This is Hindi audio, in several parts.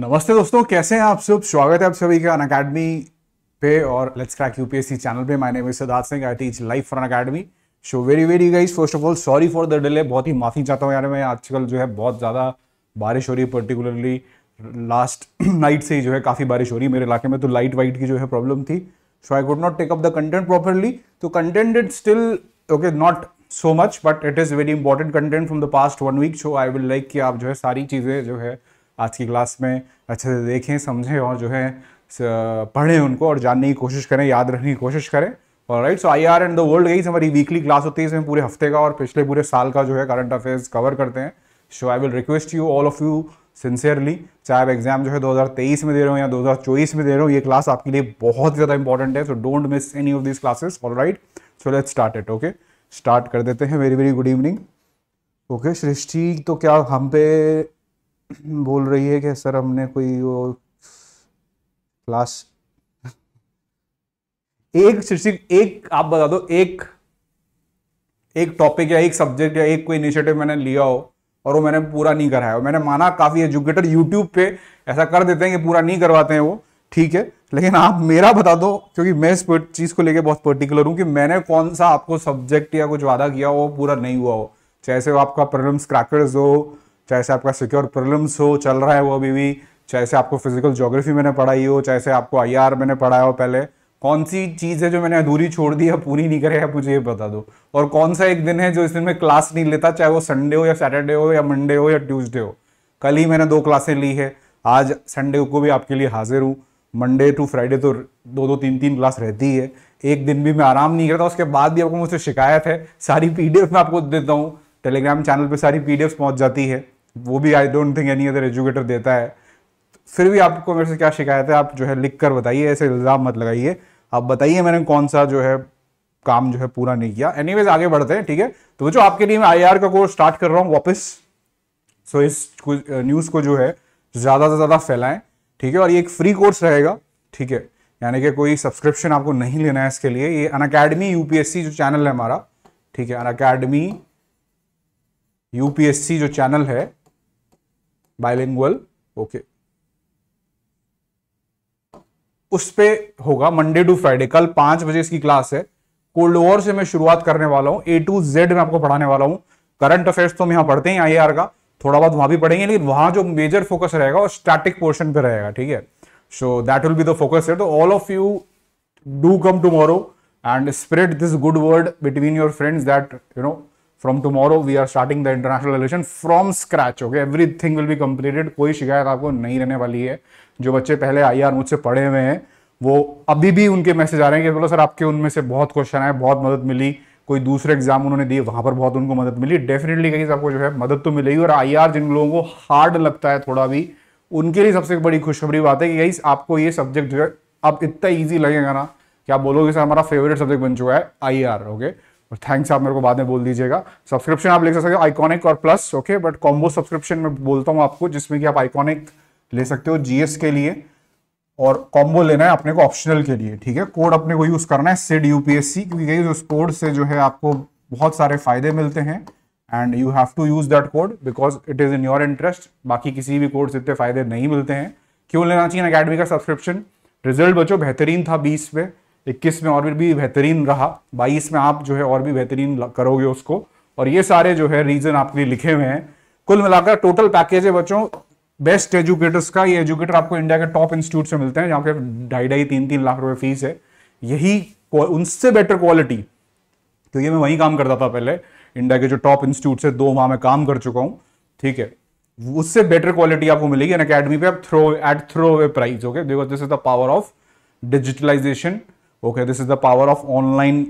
नमस्ते दोस्तों कैसे हैं आप सब स्वागत है आप सभी का अन अकेडमी पे और लेट्स क्रैक यूपीएससी चैनल पे my name is Siddharth Singh I teach life for academy so very very guys first of all sorry for the delay बहुत ही माफी चाहता हूँ यार मैं आजकल जो है बहुत ज़्यादा बारिश हो रही है पर्टिकुलरली लास्ट नाइट से ही जो है काफ़ी बारिश हो रही है मेरे इलाके में तो लाइट वाइट की जो है प्रॉब्लम थी so I could not take up the content properly तो content it still okay not so much but it is very important content from the past one week so I will like कि आप जो है सारी चीज़ें जो है आज की क्लास में अच्छे से देखें समझें और जो है पढ़ें उनको और जानने की कोशिश करें याद रखने की कोशिश करें और right so I R and the world गई हमारी वीकली क्लास होती है इसमें पूरे हफ्ते का और पिछले पूरे साल का जो है करंट अफेयर्स कवर करते हैं so I will request you all of you sincerely चाहे आप एग्जाम जो है 2023 में दे रहे हो या 2024 में दे रहे हो ये क्लास आपके लिए बहुत ज़्यादा इंपॉर्टेंट है so don't miss any of this classes all right so let start it okay start कर देते हैं very very good evening okay Srishti तो क्या हम पे बोल रही है कि सर हमने कोई वो क्लास एक शीर्षिक एक आप बता दो एक एक टॉपिक या एक सब्जेक्ट या एक कोई इनिशिएटिव मैंने लिया हो और वो मैंने पूरा नहीं कराया हो मैंने माना काफ़ी एजुकेटर यूट्यूब पे ऐसा कर देते हैं कि पूरा नहीं करवाते हैं वो ठीक है लेकिन आप मेरा बता दो क्योंकि मैं इस चीज़ को लेके बहुत पर्टिकुलर हूं कि मैंने कौन सा आपको सब्जेक्ट या कुछ वादा किया हो वो पूरा नहीं हुआ हो चाहे वो आपका प्रॉब्लम क्रैकर्स हो चाहे से आपका सिक्योर प्रॉब्लम्स हो चल रहा है वो अभी भी चाहे से आपको फिजिकल जोग्राफी मैंने पढ़ाई हो चाहे से आपको आई मैंने पढ़ाया हो पहले कौन सी चीज़ है जो मैंने अधूरी छोड़ दी है पूरी नहीं करे मुझे ये बता दो और कौन सा एक दिन है जो इस दिन मैं क्लास नहीं लेता चाहे वो संडे हो या सैटरडे हो या मंडे हो या ट्यूजडे हो कल ही मैंने दो क्लासें ली है आज संडे को भी आपके लिए हाजिर हूँ मंडे टू फ्राइडे तो दो दो तीन तीन क्लास रहती है एक दिन भी मैं आराम नहीं करता उसके बाद भी आपको मुझसे शिकायत है सारी पी मैं आपको देता हूँ टेलीग्राम चैनल पर सारी पी पहुँच जाती है वो भी I don't think any other educator देता है फिर भी आपको मेरे से क्या शिकायत है आप जो है लिख कर बताइए ऐसे इल्ज़ाम मत लगाइए आप बताइए मैंने कौन सा जो है काम जो है पूरा नहीं किया एनी आगे बढ़ते हैं ठीक है तो बच्चों आपके लिए मैं आई का कोर्स स्टार्ट कर रहा हूँ वापस सो इस न्यूज़ को जो है ज़्यादा से ज़्यादा फैलाएं ठीक है और ये एक फ्री कोर्स रहेगा ठीक है यानी कि कोई सब्सक्रिप्शन आपको नहीं लेना है इसके लिए ये अन अकेडमी यूपीएससी जो चैनल है हमारा ठीक है अन अकेडमी यूपीएससी जो चैनल है बायलिंगुअल ओके उस पर होगा मंडे टू फ्राइडे कल पांच बजे इसकी क्लास है कोल्ड वॉर से मैं शुरुआत करने वाला हूं ए टू जेड में आपको पढ़ाने वाला हूं करंट अफेयर्स तो हम यहाँ पढ़ते हैं आई का थोड़ा बहुत वहां भी पढ़ेंगे लेकिन वहां जो मेजर फोकस रहेगा वो स्टैटिक पोर्शन पे रहेगा ठीक है so that will be the focus तो all of you do come tomorrow and spread this good word between your friends that you know from tomorrow we are starting the international relation from scratch okay everything will be completed कोई शिकायत आपको नहीं रहने वाली है जो बच्चे पहले आई आर मुझसे पढ़े हुए हैं वो अभी भी उनके मैसेज आ रहे हैं कि बोलो सर आपके उनमें से बहुत क्वेश्चन आए बहुत मदद मिली कोई दूसरे एग्जाम उन्होंने दिए वहाँ पर बहुत उनको मदद मिली डेफिनेटली कहीं आपको जो है मदद तो मिलेगी और आई आर जिन लोगों को हार्ड लगता है थोड़ा भी उनके लिए सबसे बड़ी खुशखबरी बात है कि यही आपको ये सब्जेक्ट जो है अब इतना ईजी लगेगा ना कि आप बोलोगे सर हमारा फेवरेट सब्जेक्ट बन चुका है आई आर ओके और थैंक्स आप मेरे को बाद में बोल दीजिएगा सब्सक्रिप्शन आप ले सकते हो आइकॉनिक और plus okay but combo subscription में बोलता हूँ आपको जिसमें कि आप आइकॉनिक ले सकते हो जीएस के लिए और कॉम्बो लेना है अपने को ऑप्शनल के लिए ठीक है कोड अपने को यूज करना है सिड यूपीएससी क्योंकि उस कोड से जो है आपको बहुत सारे फायदे मिलते हैं and you have to use that code because it is in your interest बाकी किसी भी कोड से इतने फायदे नहीं मिलते हैं क्यों लेना चाहिए अकेडमी का सब्सक्रिप्शन रिजल्ट बचो बेहतरीन था बीस पे इक्कीस में और भी, बेहतरीन रहा बाईस में आप जो है और भी बेहतरीन करोगे उसको और ये सारे जो है रीजन आपके लिए लिखे हुए हैं कुल मिलाकर टोटल पैकेज है बच्चों बेस्ट एजुकेटर्स का ये एजुकेटर आपको इंडिया के टॉप इंस्टीट्यूट से मिलते हैं जहाँ पे ढाई ढाई तीन तीन लाख रुपए फीस है यही उनसे बेटर क्वालिटी क्योंकि तो मैं वहीं काम करता था पहले इंडिया के जो टॉप इंस्टीट्यूट से दो वहाँ में काम कर चुका हूँ ठीक है उससे बेटर क्वालिटी आपको मिलेगी एन अकेडमी पे आप throw at throw away price okay because this is the power of digitalisation okay this is the power of online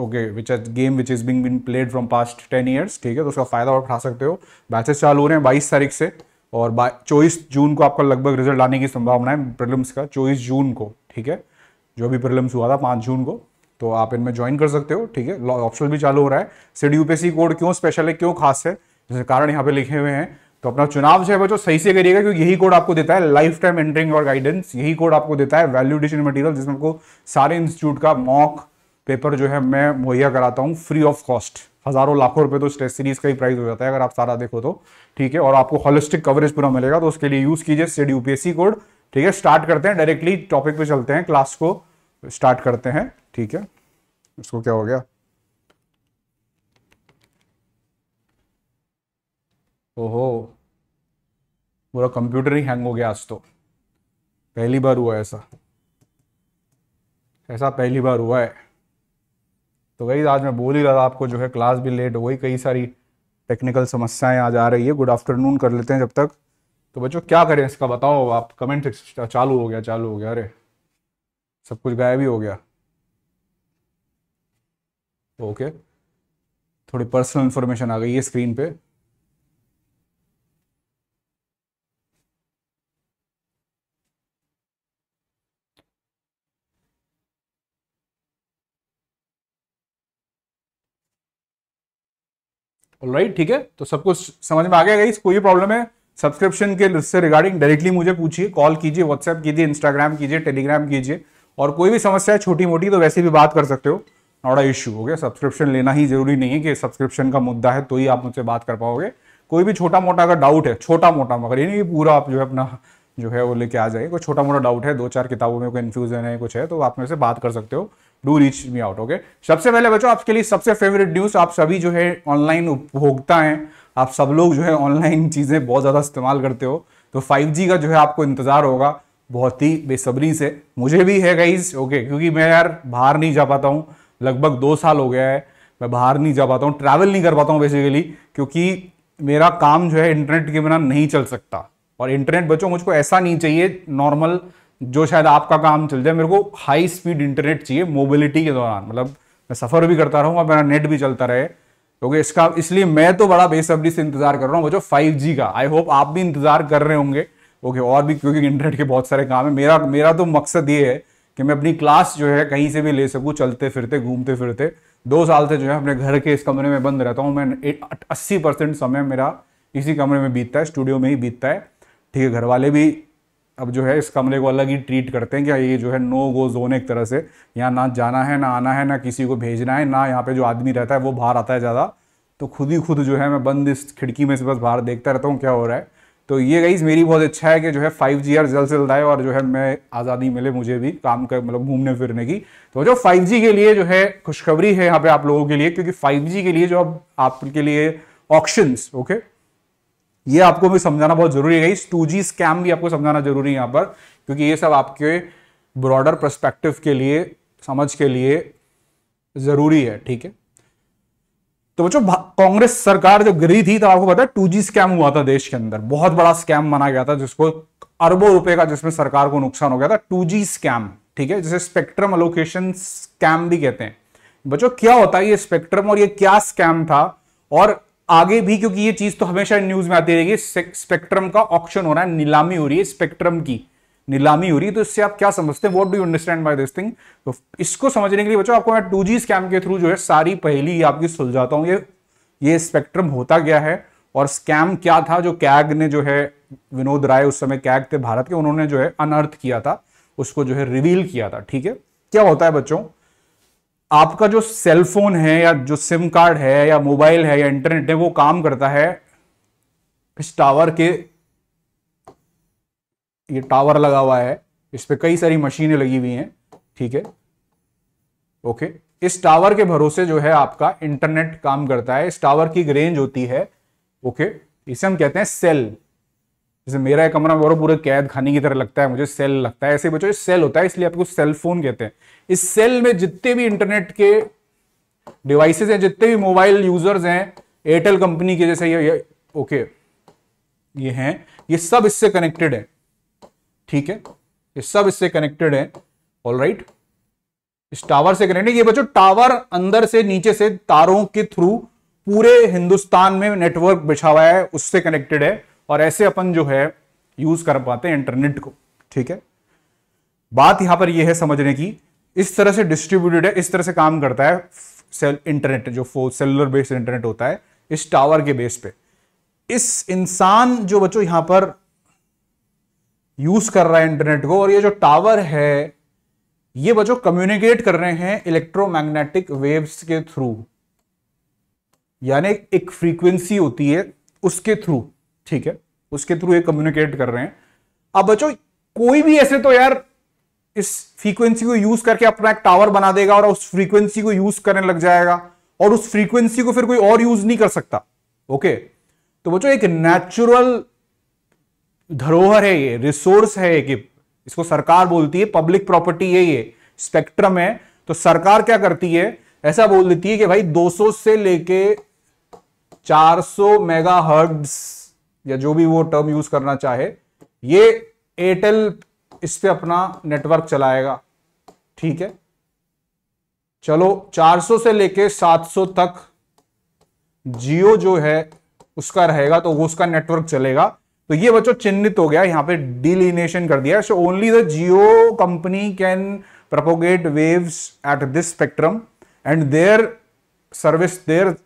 okay which as game which is being been played from past ten years ठीक है तो उसका फायदा और उठा सकते हो बैचेस चालू हो रहे हैं बाईस तारीख से और चौबीस जून को आपका लगभग रिजल्ट आने की संभावना है प्रिलिम्स का चौबीस जून को ठीक है जो भी प्रिलिम्स हुआ था पाँच जून को तो आप इनमें ज्वाइन कर सकते हो ठीक है ऑप्शन भी चालू हो रहा है सीड यूपीएससी कोड क्यों स्पेशल है क्यों खास है जिसके कारण यहाँ पे लिखे हुए हैं तो अपना चुनाव जो है बच्चों सही से करिएगा क्योंकि यही कोड आपको देता है लाइफ टाइम एंट्रिंग और गाइडेंस यही कोड आपको देता है वैल्यूडेशन मटेरियल जिसमें आपको सारे इंस्टीट्यूट का मॉक पेपर जो है मैं मुहैया कराता हूँ फ्री ऑफ कॉस्ट हजारों लाखों रुपए तो स्ट्रेस सीरीज का ही प्राइस हो जाता है अगर आप सारा देखो तो ठीक है और आपको होलिस्टिक कवरेज पूरा मिलेगा तो उसके लिए यूज कीजिए स्टेड यूपीएससी कोड ठीक है स्टार्ट करते हैं डायरेक्टली टॉपिक पे चलते हैं क्लास को स्टार्ट करते हैं ठीक है इसको क्या हो गया ओहो पूरा कंप्यूटर ही हैंग हो गया आज तो पहली बार हुआ ऐसा ऐसा पहली बार हुआ है तो गई आज मैं बोल ही रहा था आपको जो है क्लास भी लेट हो गई कई सारी टेक्निकल समस्याएं आज आ रही है गुड आफ्टरनून कर लेते हैं जब तक तो बच्चों क्या करें इसका बताओ आप कमेंट चालू हो गया चालू हो गया अरे सब कुछ गायब ही हो गया ओके थोड़ी पर्सनल इन्फॉर्मेशन आ गई है स्क्रीन पे राइट ठीक है तो सब कुछ समझ में आ गया गाइस कोई प्रॉब्लम है सब्सक्रिप्शन के लिस्ट से रिगार्डिंग डायरेक्टली मुझे पूछिए कॉल कीजिए व्हाट्सएप कीजिए इंस्टाग्राम कीजिए टेलीग्राम कीजिए और कोई भी समस्या है छोटी मोटी तो वैसे भी बात कर सकते हो नॉट अ इश्यू हो गया सब्सक्रिप्शन लेना ही जरूरी नहीं है कि सब्सक्रिप्शन का मुद्दा है तो ही आप मुझसे बात कर पाओगे कोई भी छोटा मोटा अगर डाउट है छोटा मोटा मगर ये नहीं पूरा आप जो है अपना जो है वो लेके आ जाए कोई छोटा मोटा डाउट है दो चार किताबों में कोई कन्फ्यूजन है कुछ है तो आप मेरे से बात कर सकते हो do reach me out okay सबसे पहले बच्चों आपके लिए सबसे फेवरेट न्यूज आप सभी जो है ऑनलाइन उपभोक्ता हैं आप सब लोग जो है ऑनलाइन चीज़ें बहुत ज़्यादा इस्तेमाल करते हो तो 5G का जो है आपको इंतज़ार होगा बहुत ही बेसब्री से मुझे भी है गाइज ओके क्योंकि मैं यार बाहर नहीं जा पाता हूँ लगभग दो साल हो गया है मैं बाहर नहीं जा पाता हूँ ट्रैवल नहीं कर पाता हूँ बेसिकली क्योंकि मेरा काम जो है इंटरनेट के बिना नहीं चल सकता और इंटरनेट बच्चों मुझको ऐसा नहीं चाहिए नॉर्मल जो शायद आपका काम चल जाए मेरे को हाई स्पीड इंटरनेट चाहिए मोबिलिटी के दौरान मतलब मैं सफ़र भी करता रहूँ और मेरा नेट भी चलता रहे क्योंकि इसका इसलिए मैं तो बड़ा बेसब्री से इंतजार कर रहा हूँ वो जो फाइव जी का आई होप आप भी इंतजार कर रहे होंगे ओके और भी क्योंकि इंटरनेट के बहुत सारे काम है मेरा मेरा तो मकसद ये है कि मैं अपनी क्लास जो है कहीं से भी ले सकूँ चलते फिरते घूमते फिरते दो साल से जो है अपने घर के इस कमरे में बंद रहता हूँ मैं अस्सी परसेंट समय मेरा इसी कमरे में बीतता है स्टूडियो में ही बीतता है ठीक है घर वाले भी अब जो है इस कमरे को अलग ही ट्रीट करते हैं क्या ये जो है नो गो जोन एक तरह से यहाँ ना जाना है ना आना है ना किसी को भेजना है ना यहाँ पे जो आदमी रहता है वो बाहर आता है ज़्यादा तो खुद ही खुद जो है मैं बंद इस खिड़की में से बस बाहर देखता रहता हूँ क्या हो रहा है तो ये गई मेरी बहुत अच्छा है कि जो है फाइव जी यार जल्द से जल्द आए और जो है मैं आज़ादी मिले मुझे भी काम कर मतलब घूमने फिरने की तो जो फाइव जी के लिए जो है खुशखबरी है यहाँ पे आप लोगों के लिए क्योंकि फाइव जी के लिए जो अब आपके लिए ऑप्शंस ओके ये आपको भी समझाना बहुत जरूरी है टू जी स्कैम भी आपको समझाना जरूरी है यहाँ पर क्योंकि ये सब आपके ब्रॉडर परस्पेक्टिव के लिए समझ के लिए जरूरी है ठीक है तो बच्चों कांग्रेस सरकार जब गिरी थी तो आपको पता है टू जी स्कैम हुआ था देश के अंदर बहुत बड़ा स्कैम माना गया था जिसको अरबों रुपए का जिसमें सरकार को नुकसान हो गया था टू जी स्कैम ठीक है जिसे स्पेक्ट्रम अलोकेशन स्कैम भी कहते हैं बच्चों क्या होता है ये स्पेक्ट्रम और ये क्या स्कैम था और आगे भी क्योंकि ये चीज तो हमेशा न्यूज में आती रहेगी स्पेक्ट्रम का ऑप्शन हो रहा है नीलामी हो रही है स्पेक्ट्रम की नीलामी हो रही है तो इससे आप क्या समझते हैं what do understand by this thing तो इसको समझने के लिए बच्चों आपको मैं टू जी स्कैम के थ्रू जो है सारी पहली आपकी सुलझाता हूँ ये ये स्पेक्ट्रम होता गया है और स्कैम क्या था जो कैग ने जो है विनोद राय उस समय कैग थे भारत के उन्होंने जो है अनर्थ किया था उसको जो है रिवील किया था ठीक है क्या होता है बच्चों आपका जो सेलफोन है या जो सिम कार्ड है या मोबाइल है या इंटरनेट है वो काम करता है इस टावर के ये टावर लगा हुआ है इस पर कई सारी मशीनें लगी हुई हैं ठीक है ओके इस टावर के भरोसे जो है आपका इंटरनेट काम करता है इस टावर की रेंज होती है ओके इसे हम कहते हैं सेल जैसे मेरा एक कमरा मोरू पूरे कैद खाने की तरह लगता है मुझे सेल लगता है ऐसे बच्चों सेल होता है इसलिए आपको सेल फोन कहते हैं इस सेल में जितने भी इंटरनेट के डिवाइसेज हैं जितने भी मोबाइल यूजर्स हैं एयरटेल कंपनी के जैसे ये, ये ओके ये हैं ये सब इससे कनेक्टेड है ठीक है ये सब इससे कनेक्टेड है ऑल राइट इस टावर से कनेक्टेड ये बच्चों टावर अंदर से नीचे से तारों के थ्रू पूरे हिंदुस्तान में नेटवर्क बिछा हुआ है उससे कनेक्टेड है और ऐसे अपन जो है यूज कर पाते हैं इंटरनेट को ठीक है बात यहां पर यह है समझने की इस तरह से डिस्ट्रीब्यूटेड है इस तरह से काम करता है सेल इंटरनेट जो सेलुलर बेस्ड इंटरनेट होता है इस टावर के बेस पे इस इंसान जो बच्चों यहां पर यूज कर रहा है इंटरनेट को और ये जो टावर है ये बच्चों कम्युनिकेट कर रहे हैं इलेक्ट्रोमैग्नेटिक वेव्स के थ्रू यानी एक फ्रीक्वेंसी होती है उसके थ्रू ठीक है उसके थ्रू ये कम्युनिकेट कर रहे हैं अब बच्चों कोई भी ऐसे तो यार इस फ्रीक्वेंसी को यूज करके अपना एक टावर बना देगा और उस फ्रीक्वेंसी को यूज करने लग जाएगा और उस फ्रीक्वेंसी को फिर कोई और यूज नहीं कर सकता ओके तो बच्चों एक नेचुरल धरोहर है ये रिसोर्स है कि इसको सरकार बोलती है पब्लिक प्रॉपर्टी है ये स्पेक्ट्रम है तो सरकार क्या करती है ऐसा बोल देती है कि भाई 200 से लेके 400 हर्ड्स या जो भी वो टर्म यूज करना चाहे ये एयरटेल इस पे अपना नेटवर्क चलाएगा ठीक है चलो 400 से लेके 700 तक जियो जो है उसका रहेगा तो वो उसका नेटवर्क चलेगा तो ये बच्चों चिन्हित हो गया यहां पे डिलिनेशन कर दिया so only the Jio company can propagate waves at this spectrum and their service their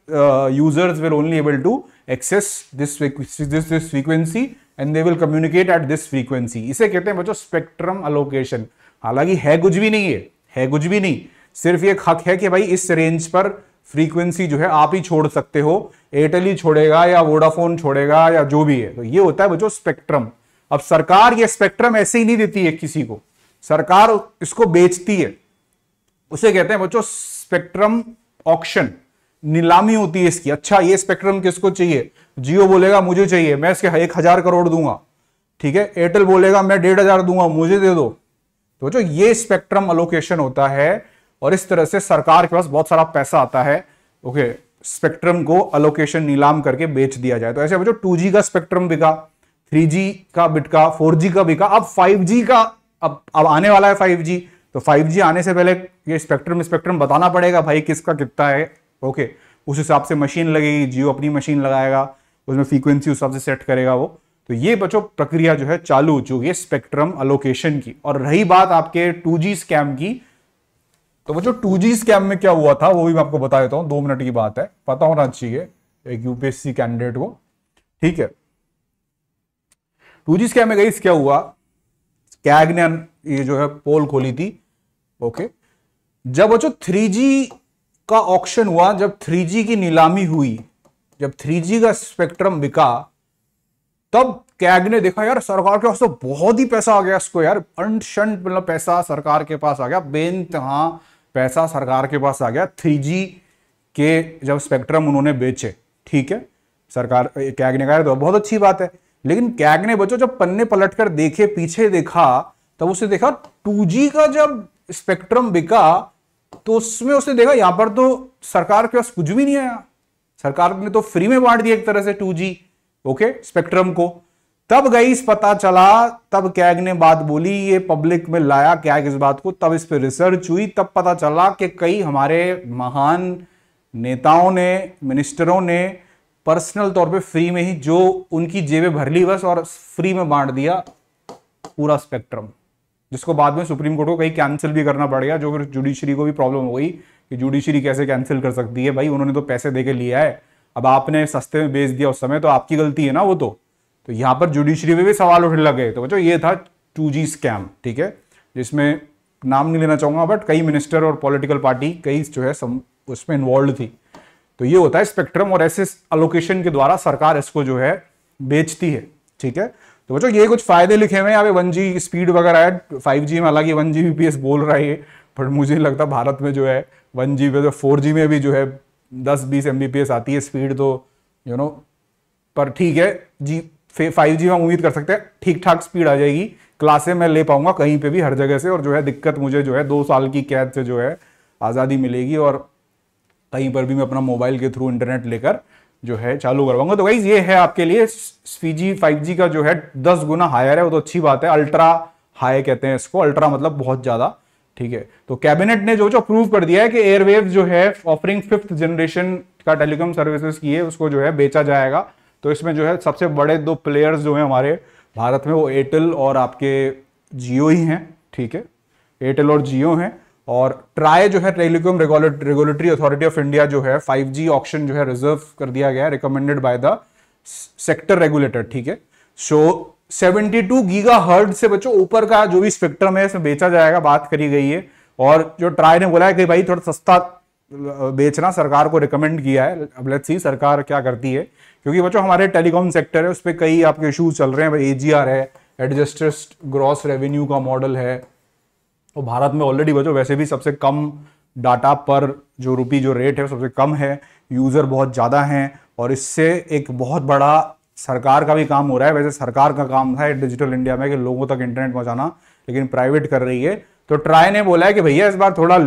users will only able to access this this this frequency and they will communicate at this frequency इसे कहते हैं बच्चों स्पेक्ट्रम अलोकेशन हालांकि है कुछ भी नहीं है है कुछ भी नहीं सिर्फ ये हक है कि भाई इस रेंज पर फ्रीक्वेंसी जो है आप ही छोड़ सकते हो एयरटेल ही छोड़ेगा या वोडाफोन छोड़ेगा या जो भी है तो ये होता है बच्चों स्पेक्ट्रम अब सरकार ये स्पेक्ट्रम ऐसे ही नहीं देती है किसी को सरकार इसको बेचती है उसे कहते हैं बच्चों स्पेक्ट्रम ऑक्शन नीलामी होती है इसकी अच्छा ये स्पेक्ट्रम किसको चाहिए जियो बोलेगा मुझे चाहिए मैं इसके एक हजार करोड़ दूंगा ठीक है एयरटेल बोलेगा मैं डेढ़ हजार दूंगा मुझे दे दो तो जो ये स्पेक्ट्रम अलोकेशन होता है और इस तरह से सरकार के पास बहुत सारा पैसा आता है ओके स्पेक्ट्रम को अलोकेशन नीलाम करके बेच दिया जाए तो ऐसे बच्चों टू का स्पेक्ट्रम बिका थ्री का बिटका फोर का बिका अब फाइव का अब अब आने वाला है फाइव तो 5G आने से पहले ये स्पेक्ट्रम स्पेक्ट्रम बताना पड़ेगा भाई किसका कितना है ओके उस हिसाब से मशीन लगेगी जियो अपनी मशीन लगाएगा उसमें फ्रीक्वेंसी उस हिसाब से सेट करेगा वो तो ये बच्चों प्रक्रिया जो है चालू हो चुकी है स्पेक्ट्रम अलोकेशन की और रही बात आपके टू स्कैम की तो बच्चों टू स्कैम में क्या हुआ था वो भी मैं आपको बता देता हूँ दो मिनट की बात है पता होना चाहिए एक यूपीएससी कैंडिडेट को ठीक है टू जी स्कैम में गई क्या हुआ कैग ने ये जो है पोल खोली थी ओके जब बच्चों थ्री जी का ऑक्शन हुआ जब 3G की नीलामी हुई जब 3G का स्पेक्ट्रम बिका तब कैग ने देखा यार सरकार के पास तो बहुत ही पैसा आ गया इसको यार अनशंट मतलब पैसा सरकार के पास आ गया बेनतहा पैसा सरकार के पास आ गया थ्री के जब स्पेक्ट्रम उन्होंने बेचे ठीक है सरकार कैग ने कहा तो बहुत अच्छी बात है लेकिन कैग ने बचो जब पन्ने पलट कर देखे पीछे देखा तब उसे देखा टू का जब स्पेक्ट्रम बिका तो उसमें उसने देखा यहां पर तो सरकार के पास कुछ भी नहीं आया सरकार ने तो फ्री में बांट दिया एक तरह से टू ओके स्पेक्ट्रम को तब गई पता चला तब कैग ने बात बोली ये पब्लिक में लाया कैग इस बात को तब इस पर रिसर्च हुई तब पता चला कि कई हमारे महान नेताओं ने मिनिस्टरों ने पर्सनल तौर पे फ्री में ही जो उनकी जेबें भर ली बस और फ्री में बांट दिया पूरा स्पेक्ट्रम जिसको बाद में सुप्रीम कोर्ट को कहीं कैंसिल भी करना पड़ गया जो फिर जुडिशरी को भी प्रॉब्लम हो गई कि जुडिशरी कैसे कैंसिल कर सकती है भाई उन्होंने तो पैसे दे लिया है अब आपने सस्ते में बेच दिया उस समय तो आपकी गलती है ना वो तो तो यहाँ पर जुडिशरी पे भी सवाल उठने लगे तो बच्चों ये था टू जी स्कैम ठीक है जिसमें नाम नहीं लेना चाहूंगा बट कई मिनिस्टर और पॉलिटिकल पार्टी कई जो है सम, उसमें इन्वॉल्व थी तो ये होता है स्पेक्ट्रम और ऐसे अलोकेशन के द्वारा सरकार इसको जो है बेचती है ठीक है तो बच्चों ये कुछ फायदे लिखे हुए हैं यहाँ पे वन जी स्पीड वगैरह है फाइव जी में हालांकि one G B P S बोल रहा है बट मुझे लगता भारत में जो है वन जी में फोर जी में भी जो है दस बीस एम बी पी एस आती है स्पीड तो यू you नो know, पर ठीक है जी फाइव जी में उम्मीद कर सकते हैं ठीक ठाक स्पीड आ जाएगी क्लासे मैं ले पाऊंगा कहीं पे भी हर जगह से और जो है दिक्कत मुझे जो है दो साल की कैद से जो है आज़ादी मिलेगी और कहीं पर भी मैं अपना मोबाइल के थ्रू इंटरनेट लेकर जो है चालू करवाऊंगा तो वाइज ये है आपके लिए स्वीजी फाइव जी का जो है दस गुना हायर है वो तो अच्छी बात है अल्ट्रा हाई कहते हैं इसको अल्ट्रा मतलब बहुत ज्यादा ठीक है तो कैबिनेट ने जो जो अप्रूव कर दिया है कि एयरवेव जो है ऑफरिंग फिफ्थ जनरेशन का टेलीकॉम सर्विसेज की है उसको जो है बेचा जाएगा तो इसमें जो है सबसे बड़े दो प्लेयर्स जो हैं हमारे भारत में वो एयरटेल और आपके जियो ही हैं ठीक है एयरटेल और जियो हैं और ट्राई जो है telecom regulatory authority of India जो है 5G ऑप्शन जो है रिजर्व कर दिया गया है recommended by the sector regulator ठीक है so seventy two gigahertz से बच्चों ऊपर का जो भी स्पेक्ट्रम है इसमें बेचा जाएगा बात करी गई है और जो ट्राई ने बोला है कि भाई थोड़ा सस्ता बेचना सरकार को रिकमेंड किया है अब लेट्स सी सरकार क्या करती है क्योंकि बच्चों हमारे टेलीकॉम सेक्टर है उस पर कई आपके इशूज चल रहे हैं भाई ए है एडजस्टेड ग्रॉस रेवेन्यू का मॉडल है तो भारत में ऑलरेडी बचो वैसे भी सबसे कम डाटा पर जो रुपी जो रेट है सबसे कम है यूज़र बहुत ज़्यादा हैं और इससे एक बहुत बड़ा सरकार का भी काम हो रहा है वैसे सरकार का काम था डिजिटल इंडिया में कि लोगों तक इंटरनेट पहुंचाना लेकिन प्राइवेट कर रही है तो ट्राई ने बोला है कि भैया इस बार थोड़ा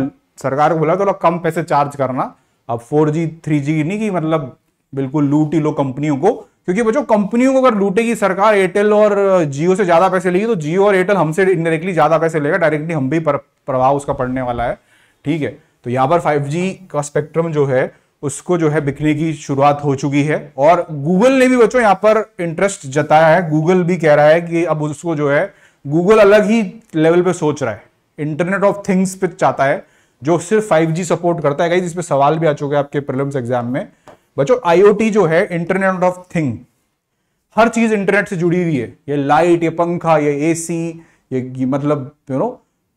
सरकार को बोला थोड़ा कम पैसे चार्ज करना अब फोर जी थ्री जी नहीं कि मतलब बिल्कुल लूट ही लो कंपनियों को क्योंकि बच्चों कंपनियों को अगर लूटेगी सरकार एयरटेल और जियो से ज्यादा पैसे लेगी तो जियो और एयरटेल हमसे इनडायरेक्टली ज्यादा पैसे लेगा डायरेक्टली हम भी प्रभाव उसका पड़ने वाला है ठीक है तो यहाँ पर 5G का स्पेक्ट्रम जो है उसको जो है बिकने की शुरुआत हो चुकी है और गूगल ने भी बच्चों यहाँ पर इंटरेस्ट जताया है गूगल भी कह रहा है कि अब उसको जो है गूगल अलग ही लेवल पे सोच रहा है इंटरनेट ऑफ थिंग्स पे चाहता है जो सिर्फ 5G सपोर्ट करता है कहीं जिसपे सवाल भी आ चुके हैं आपके प्रिलिम्स एग्जाम में बच्चों आईओटी जो है इंटरनेट ऑफ थिंग हर चीज इंटरनेट से जुड़ी हुई है ये लाइट ये पंखा ये एसी ये, ये मतलब यू नो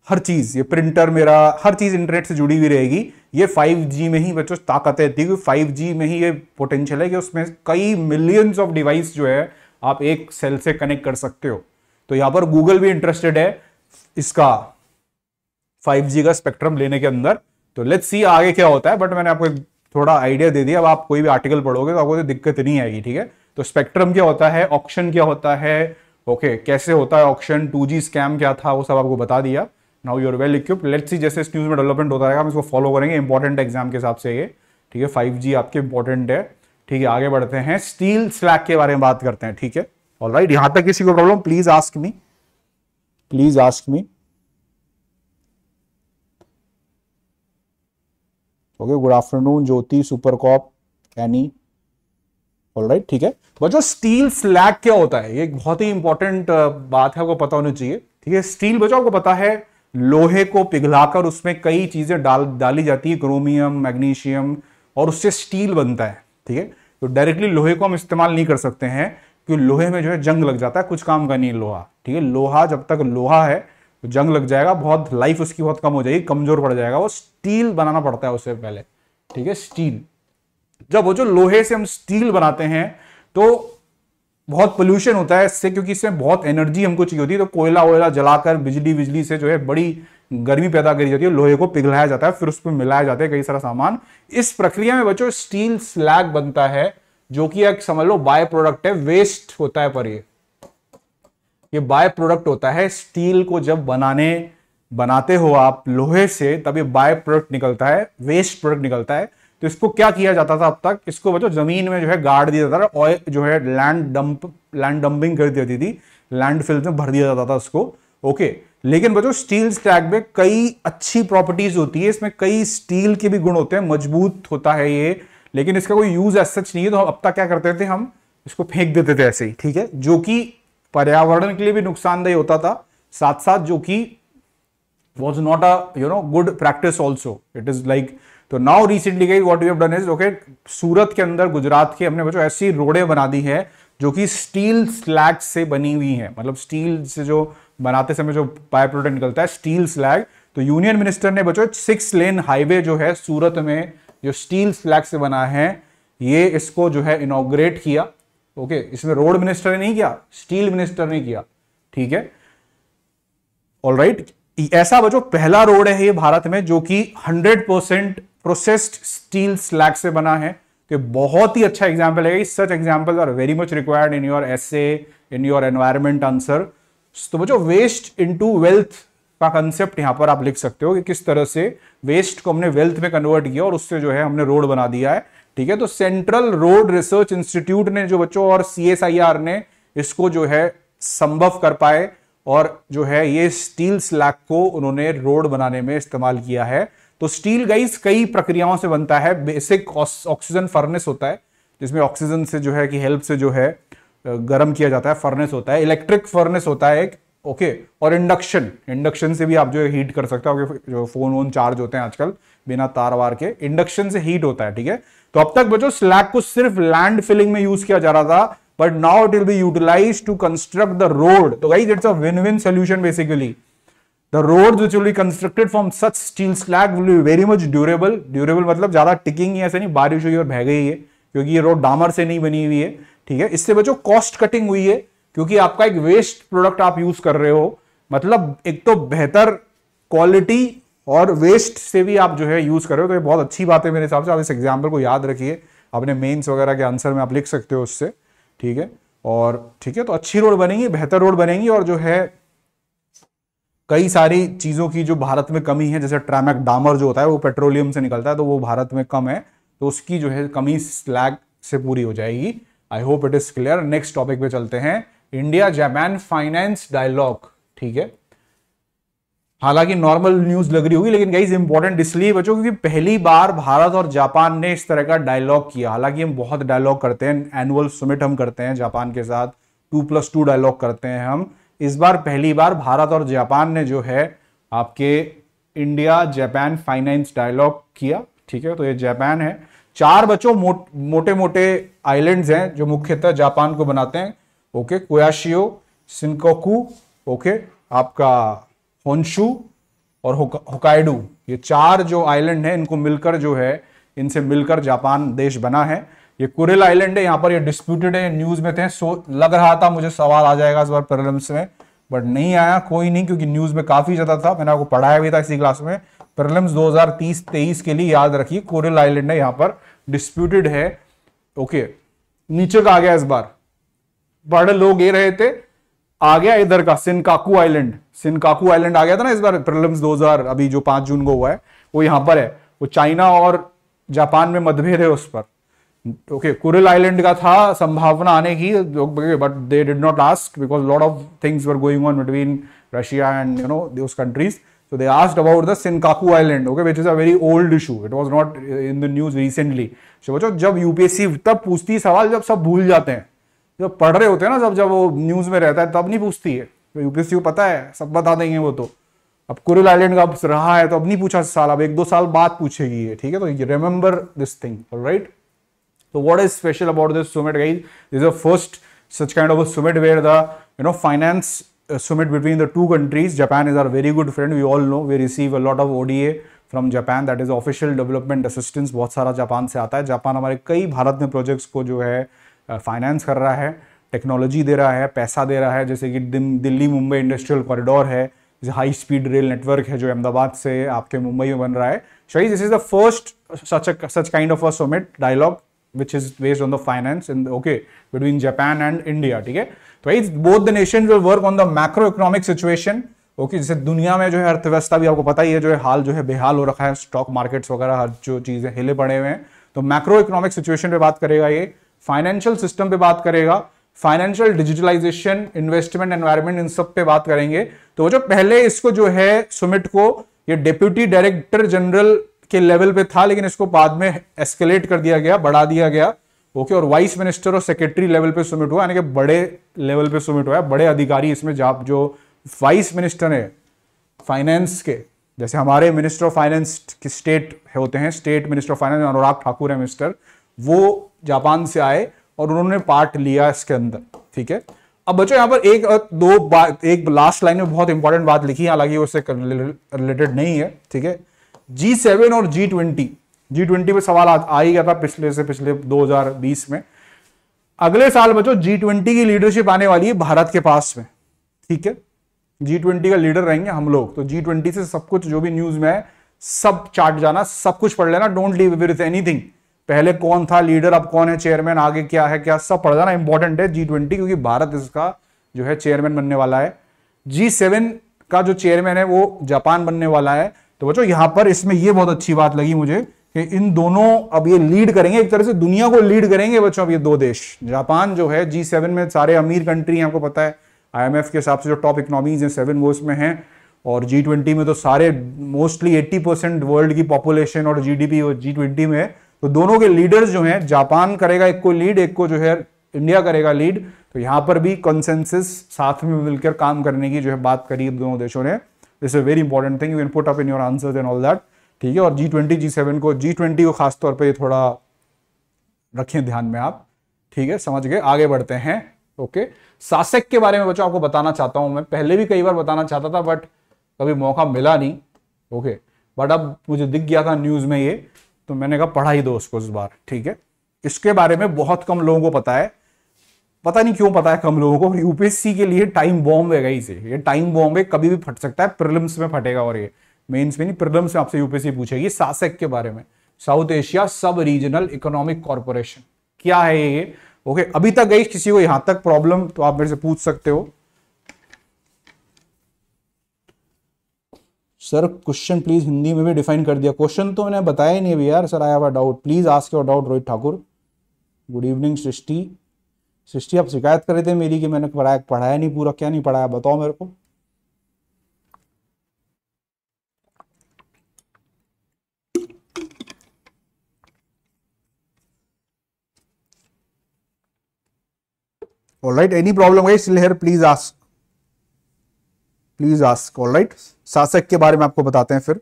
हर चीज ये प्रिंटर मेरा हर चीज इंटरनेट से जुड़ी हुई रहेगी ये 5G में ही बच्चों ताकत है दी देखिए 5G में ही ये पोटेंशियल है कि उसमें कई मिलियंस ऑफ डिवाइस जो है आप एक सेल से कनेक्ट कर सकते हो तो यहां पर गूगल भी इंटरेस्टेड है इसका 5G का स्पेक्ट्रम लेने के अंदर तो लेट्स सी आगे क्या होता है बट मैंने आपको एक थोड़ा आइडिया दे दिया अब आप कोई भी आर्टिकल पढ़ोगे तो आपको तो दिक्कत नहीं आएगी ठीक है तो स्पेक्ट्रम क्या होता है ऑप्शन क्या होता है ओके okay, कैसे होता है ऑप्शन टू स्कैम क्या था वो सब आपको बता दिया now you're well equipped let's see जैसे इस न्यूज़ में डेवलपमेंट होता रहेगा हम इसको फॉलो करेंगे इंपॉर्टेंट एग्जाम के हिसाब से ये ठीक है फाइव जी आपके इंपॉर्टेंट है ठीक है आगे बढ़ते हैं स्टील स्लैग के बारे में बात करते हैं ठीक है ऑल राइट यहाँ तक किसी को problem please ask me please ask me okay good afternoon Jyoti super cop Kenny right ठीक है बच्चों स्टील स्लैग क्या होता है ये बहुत ही इंपॉर्टेंट uh, बात है आपको पता होनी चाहिए ठीक है स्टील बच्चों आपको पता है लोहे को पिघलाकर उसमें कई चीजें डाल डाली जाती है क्रोमियम मैग्नीशियम और उससे स्टील बनता है ठीक है तो डायरेक्टली लोहे को हम इस्तेमाल नहीं कर सकते हैं क्योंकि लोहे में जो है जंग लग जाता है कुछ काम का नहीं लोहा ठीक है लोहा जब तक लोहा है जंग लग जाएगा बहुत लाइफ उसकी बहुत कम हो जाएगी कमजोर पड़ जाएगा वो स्टील बनाना पड़ता है उससे पहले ठीक है स्टील जब वो जो लोहे से हम स्टील बनाते हैं तो बहुत पोल्यूशन होता है इससे क्योंकि इससे बहुत एनर्जी हमको चाहिए होती है तो कोयला वोयला जलाकर बिजली बिजली से जो है बड़ी गर्मी पैदा करी जाती है लोहे को पिघलाया जाता है फिर उस पर मिलाया जाता है कई सारा सामान इस प्रक्रिया में बच्चों स्टील स्लैग बनता है जो कि एक समझ लो बाय प्रोडक्ट है वेस्ट होता है पर ये ये बाय प्रोडक्ट होता है स्टील को जब बनाने बनाते हो आप लोहे से तब ये बाय प्रोडक्ट निकलता है वेस्ट प्रोडक्ट निकलता है तो इसको क्या किया जाता था अब तक इसको बच्चों जमीन में जो है गाड़ दिया जाता था ऑयल जो है लैंड डंप लैंड डंपिंग कर दी जाती थी लैंड फिल्स में भर दिया जाता था उसको ओके लेकिन बच्चों स्टील स्टैग में कई अच्छी प्रॉपर्टीज होती है इसमें कई स्टील के भी गुण होते हैं मजबूत होता है ये लेकिन इसका कोई यूज एज सच नहीं है तो अब तक क्या करते थे हम इसको फेंक देते थे ऐसे ही ठीक है जो कि पर्यावरण के लिए भी नुकसानदेह होता था साथ साथ जो कि was not a you know good practice also it is like तो now recently what you done is okay Surat के अंदर गुजरात के हमने बच्चों ऐसी रोडे बना दी है जो कि स्टील स्लैग से बनी हुई है मतलब स्टील से जो बनाते समय जो बाय प्रोडक्ट निकलता है स्टील स्लैग तो यूनियन मिनिस्टर ने बच्चों सिक्स लेन हाईवे जो है सूरत में जो स्टील स्लैग से बना है ये इसको जो है इनोग्रेट किया ओके इसमें रोड मिनिस्टर ने नहीं किया स्टील मिनिस्टर ने किया ठीक है ऑल राइट ऐसा बचो पहला रोड है ये भारत में जो कि 100 परसेंट प्रोसेस्ड स्टील स्लैग से बना है तो बहुत ही अच्छा एग्जाम्पल है such example are very much required in your essay in your environment answer तो बचो वेस्ट इन वेल्थ का कंसेप्ट यहां पर आप लिख सकते हो कि किस तरह से वेस्ट को हमने वेल्थ में कन्वर्ट किया और उससे जो है हमने रोड बना दिया है ठीक है तो सेंट्रल रोड रिसर्च इंस्टीट्यूट ने जो बच्चों और सीएसआईआर ने इसको जो है संभव कर पाए और जो है ये स्टील स्लैग को उन्होंने रोड बनाने में इस्तेमाल किया है तो स्टील गाइस कई प्रक्रियाओं से बनता है बेसिक ऑक्सीजन फर्नेस होता है जिसमें ऑक्सीजन से जो है कि हेल्प से जो है गर्म किया जाता है फर्नेस होता है इलेक्ट्रिक फर्नेस होता है एक ओके और इंडक्शन इंडक्शन से भी आप जो है हीट कर सकते हो जो फोन वोन चार्ज होते हैं आजकल बिना तार वार के इंडक्शन से हीट होता है ठीक है तो अब तक बच्चों स्लैग को सिर्फ लैंड फिलिंग में यूज किया जा रहा था but now it will be utilize to construct the road तो guys it's a win win solution basically the road which will be constructed from such steel slag will be very much durable durable मतलब ज्यादा टिकिंग ऐसे नहीं बारिश हुई और बह गई है क्योंकि ये रोड डामर से नहीं बनी हुई है ठीक है इससे बच्चों कॉस्ट कटिंग हुई है क्योंकि आपका एक वेस्ट प्रोडक्ट आप यूज कर रहे हो मतलब एक तो बेहतर क्वालिटी और वेस्ट से भी आप जो है यूज़ करो तो ये बहुत अच्छी बात है मेरे हिसाब से आप इस एग्जाम्पल को याद रखिए अपने मेन्स वगैरह के आंसर में आप लिख सकते हो उससे ठीक है और ठीक है तो अच्छी रोड बनेगी बेहतर रोड बनेगी और जो है कई सारी चीज़ों की जो भारत में कमी है जैसे ट्रैमैक डामर जो होता है वो पेट्रोलियम से निकलता है तो वो भारत में कम है तो उसकी जो है कमी स्लैग से पूरी हो जाएगी I hope it is clear next topic पे चलते हैं इंडिया जापान फाइनेंस डायलॉग ठीक है हालांकि नॉर्मल न्यूज लग रही होगी लेकिन गाइज इंपॉर्टेंट इसलिए बचो क्योंकि पहली बार भारत और जापान ने इस तरह का डायलॉग किया हालांकि हम बहुत डायलॉग करते हैं एनुअल सुमिट हम करते हैं जापान के साथ टू प्लस टू डायलॉग करते हैं हम इस बार पहली बार भारत और जापान ने जो है आपके इंडिया जापान फाइनेंस डायलॉग किया ठीक है तो ये जापान है चार बच्चों मो, मोटे मोटे आइलैंड्स हैं जो मुख्यतः जापान को बनाते हैं ओके कोयाशियो सिंकोकू ओके आपका होन्शु और होकाइडू ये चार जो आइलैंड है इनको मिलकर जो है इनसे मिलकर जापान देश बना है ये कुरिल आइलैंड है यहाँ पर ये डिस्प्यूटेड है न्यूज में थे सो लग रहा था मुझे सवाल आ जाएगा इस बार प्रिलिम्स में बट नहीं आया कोई नहीं क्योंकि न्यूज में काफी ज्यादा था मैंने आपको पढ़ाया भी था इसी क्लास में प्रिलिम्स दो हजार के लिए याद रखिए कुरिल आइलैंड है यहाँ पर डिस्प्यूटेड है ओके नीचे का आ गया इस बार बड़े लोग ये रहे थे आ गया इधर का सिनकाकू आइलैंड सिनकाकू आइलैंड आ गया था ना इस बार प्रलम्स 2000 अभी जो पांच जून को हुआ है वो यहां पर है वो चाइना और जापान में मतभेद है उस पर ओके कुरिल आइलैंड का था संभावना आने की but they did not ask because lot of things were going on between Russia and you know those countries so they asked about the Senkaku island okay which is a very old issue it was not in the news recently So जब यूपीएससी तब पूछती सवाल जब सब भूल जाते हैं जब पढ़ रहे होते हैं ना जब जब वो न्यूज़ में रहता है तब नहीं पूछती है तो यूपीएससी को पता है सब बता देंगे वो तो अब कुरिल आइलैंड का रहा है तो अब नहीं पूछा साल अब एक दो साल बाद पूछेगी ये ठीक है तो रिमेंबर दिस थिंग राइट तो what is special about this summit guys this first such kind of summit where the you know finance summit between the two countries Japan is are very good friend we all know we receive a lot of ODA from Japan that is official development assistance बहुत सारा जापान से आता है जापान हमारे कई भारत में प्रोजेक्ट्स को जो है फाइनेंस कर रहा है टेक्नोलॉजी दे रहा है पैसा दे रहा है जैसे कि दिल्ली मुंबई इंडस्ट्रियल कॉरिडोर है हाई स्पीड रेल नेटवर्क है जो अहमदाबाद से आपके मुंबई में बन रहा है शाही this is the first such such kind of a summit dialogue which is based on the finance in okay between Japan and India ठीक है तो both the nation will work on the macro economic situation okay जैसे दुनिया में जो है अर्थव्यवस्था भी आपको पता ही है जो है हाल जो है बेहाल हो रखा है स्टॉक मार्केट्स वगैरह हर जो चीज़ें हिले पड़े हुए हैं तो मैक्रो इकोनॉमिक सिचुएशन पे बात करेगा ये फाइनेंशियल सिस्टम पे बात करेगा फाइनेंशियल डिजिटलाइजेशन इन्वेस्टमेंट एनवायरमेंट इन सब पे बात करेंगे तो जो पहले इसको जो है सुमिट को ये डिप्यूटी डायरेक्टर जनरल के लेवल पे था लेकिन इसको बाद में एस्केलेट कर दिया गया बढ़ा दिया गया ओके okay, और वाइस मिनिस्टर और सेक्रेटरी लेवल पे सुमिट हुआ यानी कि बड़े लेवल पे सुमिट हुआ है बड़े अधिकारी इसमें जाप जो वाइस मिनिस्टर है फाइनेंस के जैसे हमारे मिनिस्टर ऑफ फाइनेंस के स्टेट होते हैं state minister of finance Anurag Thakur है मिनिस्टर वो जापान से आए और उन्होंने पार्ट लिया इसके अंदर ठीक है अब बच्चों यहाँ पर एक दो बात एक लास्ट लाइन में बहुत इंपॉर्टेंट बात लिखी है हालांकि वो रिलेटेड नहीं है ठीक है जी सेवन और जी ट्वेंटी जी ट्वेंटी पर सवाल आ, ही गया था पिछले से पिछले 2020 में अगले साल बच्चों जी ट्वेंटी की लीडरशिप आने वाली है भारत के पास में ठीक है जी ट्वेंटी का लीडर रहेंगे हम लोग तो जी ट्वेंटी से सब कुछ जो भी न्यूज में है सब चार्ट जाना सब कुछ पढ़ लेना डोंट लीव विद एनीथिंग पहले कौन था लीडर अब कौन है चेयरमैन आगे क्या है क्या सब पढ़ जाना इंपॉर्टेंट है जी ट्वेंटी क्योंकि भारत इसका जो है चेयरमैन बनने वाला है जी सेवन का जो चेयरमैन है वो जापान बनने वाला है तो बच्चों यहां पर इसमें ये बहुत अच्छी बात लगी मुझे कि इन दोनों अब ये लीड करेंगे एक तरह से दुनिया को लीड करेंगे बच्चों अब ये दो देश जापान जो है जी सेवन में सारे अमीर कंट्री हैं आपको पता है एफ के हिसाब से जो टॉप इकोनॉमीज हैं सेवन वो इसमें हैं और जी ट्वेंटी में तो सारे मोस्टली एट्टी परसेंट वर्ल्ड की पॉपुलेशन और जीडीपी जी ट्वेंटी में तो दोनों के लीडर्स जो हैं जापान करेगा एक को लीड एक को जो है इंडिया करेगा लीड तो यहां पर भी कंसेंसिस साथ में मिलकर काम करने की जो है बात करी दोनों देशों ने this very important thing you can put up in your answer and all that ठीक है और जी ट्वेंटी जी सेवन को जी ट्वेंटी को खासतौर पर थोड़ा रखें ध्यान में आप ठीक है समझ गए आगे बढ़ते हैं ओके सासेक के बारे में बच्चों आपको बताना चाहता हूं मैं पहले भी कई बार बताना चाहता था बट कभी मौका मिला नहीं ओके बट अब मुझे दिख गया था न्यूज में ये तो मैंने कहा पढ़ा ही दो उसको इस बार ठीक है इसके बारे में बहुत कम लोगों को पता है पता नहीं क्यों पता है कम लोगों को यूपीएससी के लिए टाइम बॉम्ब है गई से ये टाइम बॉम्ब है कभी भी फट सकता है प्रिलिम्स में फटेगा और ये मेंस में नहीं प्रिलिम्स में आपसे यूपीएससी पूछेगी सासेक के बारे में South Asia sub regional economic corporation क्या है ये ओके अभी तक गई किसी को यहां तक प्रॉब्लम तो आप मेरे से पूछ सकते हो सर क्वेश्चन प्लीज हिंदी में भी डिफाइन कर दिया क्वेश्चन तो मैंने बताया ही नहीं अभी यार sir I have a doubt please ask your doubt Rohit Thakur good evening Srishti Srishti आप शिकायत कर रहे थे मेरी कि मैंने पढ़ाया पढ़ाया नहीं पूरा क्या नहीं पढ़ाया बताओ मेरे को alright any problem problem guys please ask all right SASEC के बारे में आपको बताते हैं फिर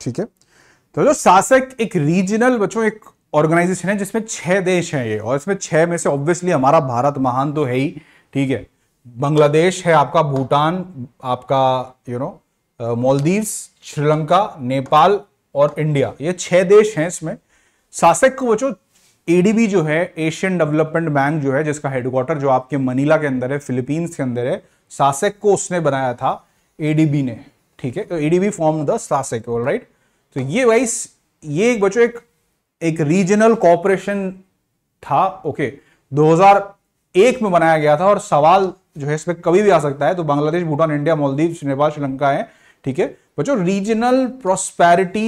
ठीक है तो जो शासक एक रीजनल बच्चों एक ऑर्गेनाइजेशन है जिसमें छह देश हैं ये और इसमें छह में से ऑब्वियसली हमारा भारत महान तो है ही ठीक है बांग्लादेश है आपका भूटान आपका you know uh, Maldives Sri Lanka Nepal और इंडिया ये छह देश हैं इसमें शासक को बच्चों एडीबी जो है एशियन डेवलपमेंट बैंक जो है जिसका हेडक्वार्टर जो आपके मनीला के अंदर है फिलीपींस के अंदर है सासेक को उसने बनाया था एडीबी ने ठीक है तो ADB form the SASEC right तो ये वाइस ये एक बच्चों एक एक रीजनल कॉपरेशन था ओके 2001 में बनाया गया था और सवाल जो है इसमें कभी भी आ सकता है तो बांग्लादेश भूटान इंडिया मालदीव नेपाल श्रीलंका है ठीक है बच्चों regional prosperity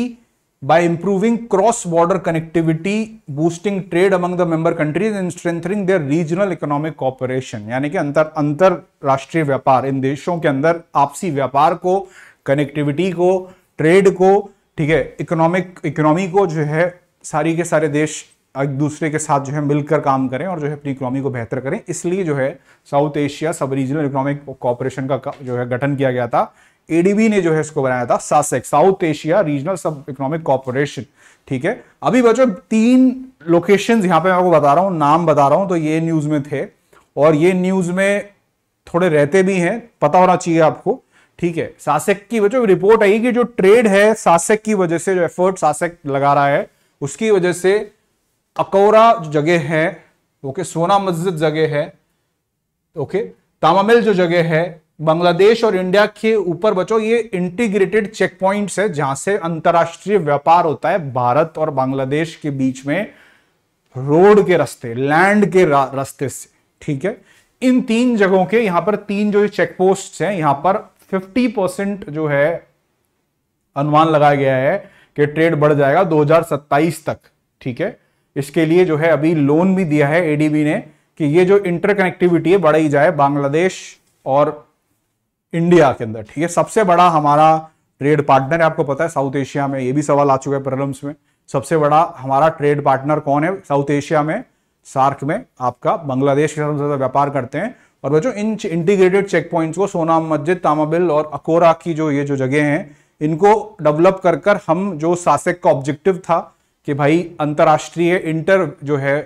by improving cross-border connectivity, boosting trade among the member countries and strengthening their regional economic cooperation yani ki antar antar rashtriya vyapar in deshon ke andar aapsi vyapar ko connectivity ko trade ko theek hai economic economy ko jo hai sari ke sare desh एक दूसरे के साथ जो है मिलकर काम करें और जो है अपनी इकोनॉमी को बेहतर करें इसलिए जो है South Asia sub regional economic cooperation का जो है गठन किया गया था एडीबी ने जो है इसको बनाया था SASEC South Asia regional sub economic corporation ठीक है अभी बच्चों तीन लोकेशन यहां पे मैं आपको बता रहा हूं नाम बता रहा हूं तो ये न्यूज में थे और ये न्यूज में थोड़े रहते भी हैं पता होना चाहिए आपको ठीक है सासेक की वजह रिपोर्ट आई कि जो ट्रेड है सासेक की वजह से जो एफर्ट सासेक लगा रहा है उसकी वजह से अकोरा जगह है ओके सोना मस्जिद जगह है ओके तामामिल जो जगह है बांग्लादेश और इंडिया के ऊपर बचो ये इंटीग्रेटेड चेक पॉइंट है जहां से अंतरराष्ट्रीय व्यापार होता है भारत और बांग्लादेश के बीच में रोड के रास्ते लैंड के रास्ते से ठीक है इन तीन जगहों के यहां पर तीन जो चेक पोस्ट हैं यहां पर 50 परसेंट जो है अनुमान लगाया गया है कि ट्रेड बढ़ जाएगा 2027 तक ठीक है इसके लिए जो है अभी लोन भी दिया है एडीबी ने कि ये जो इंटरकनेक्टिविटी है बढ़ाई जाए बांग्लादेश और इंडिया के अंदर ठीक है सबसे बड़ा हमारा ट्रेड पार्टनर है आपको पता है साउथ एशिया में ये भी सवाल आ चुका है प्रॉब्लम्स में सबसे बड़ा हमारा ट्रेड पार्टनर कौन है साउथ एशिया में सार्क में आपका बांग्लादेश के साथ ज्यादा व्यापार करते हैं और बच्चों इन इंटीग्रेटेड चेक पॉइंट्स को सोना मस्जिद तामाबिल और अकोरा की जो ये जो जगह हैं इनको डेवलप कर कर हम जो सासेक का ऑब्जेक्टिव था कि भाई अंतर्राष्ट्रीय इंटर जो है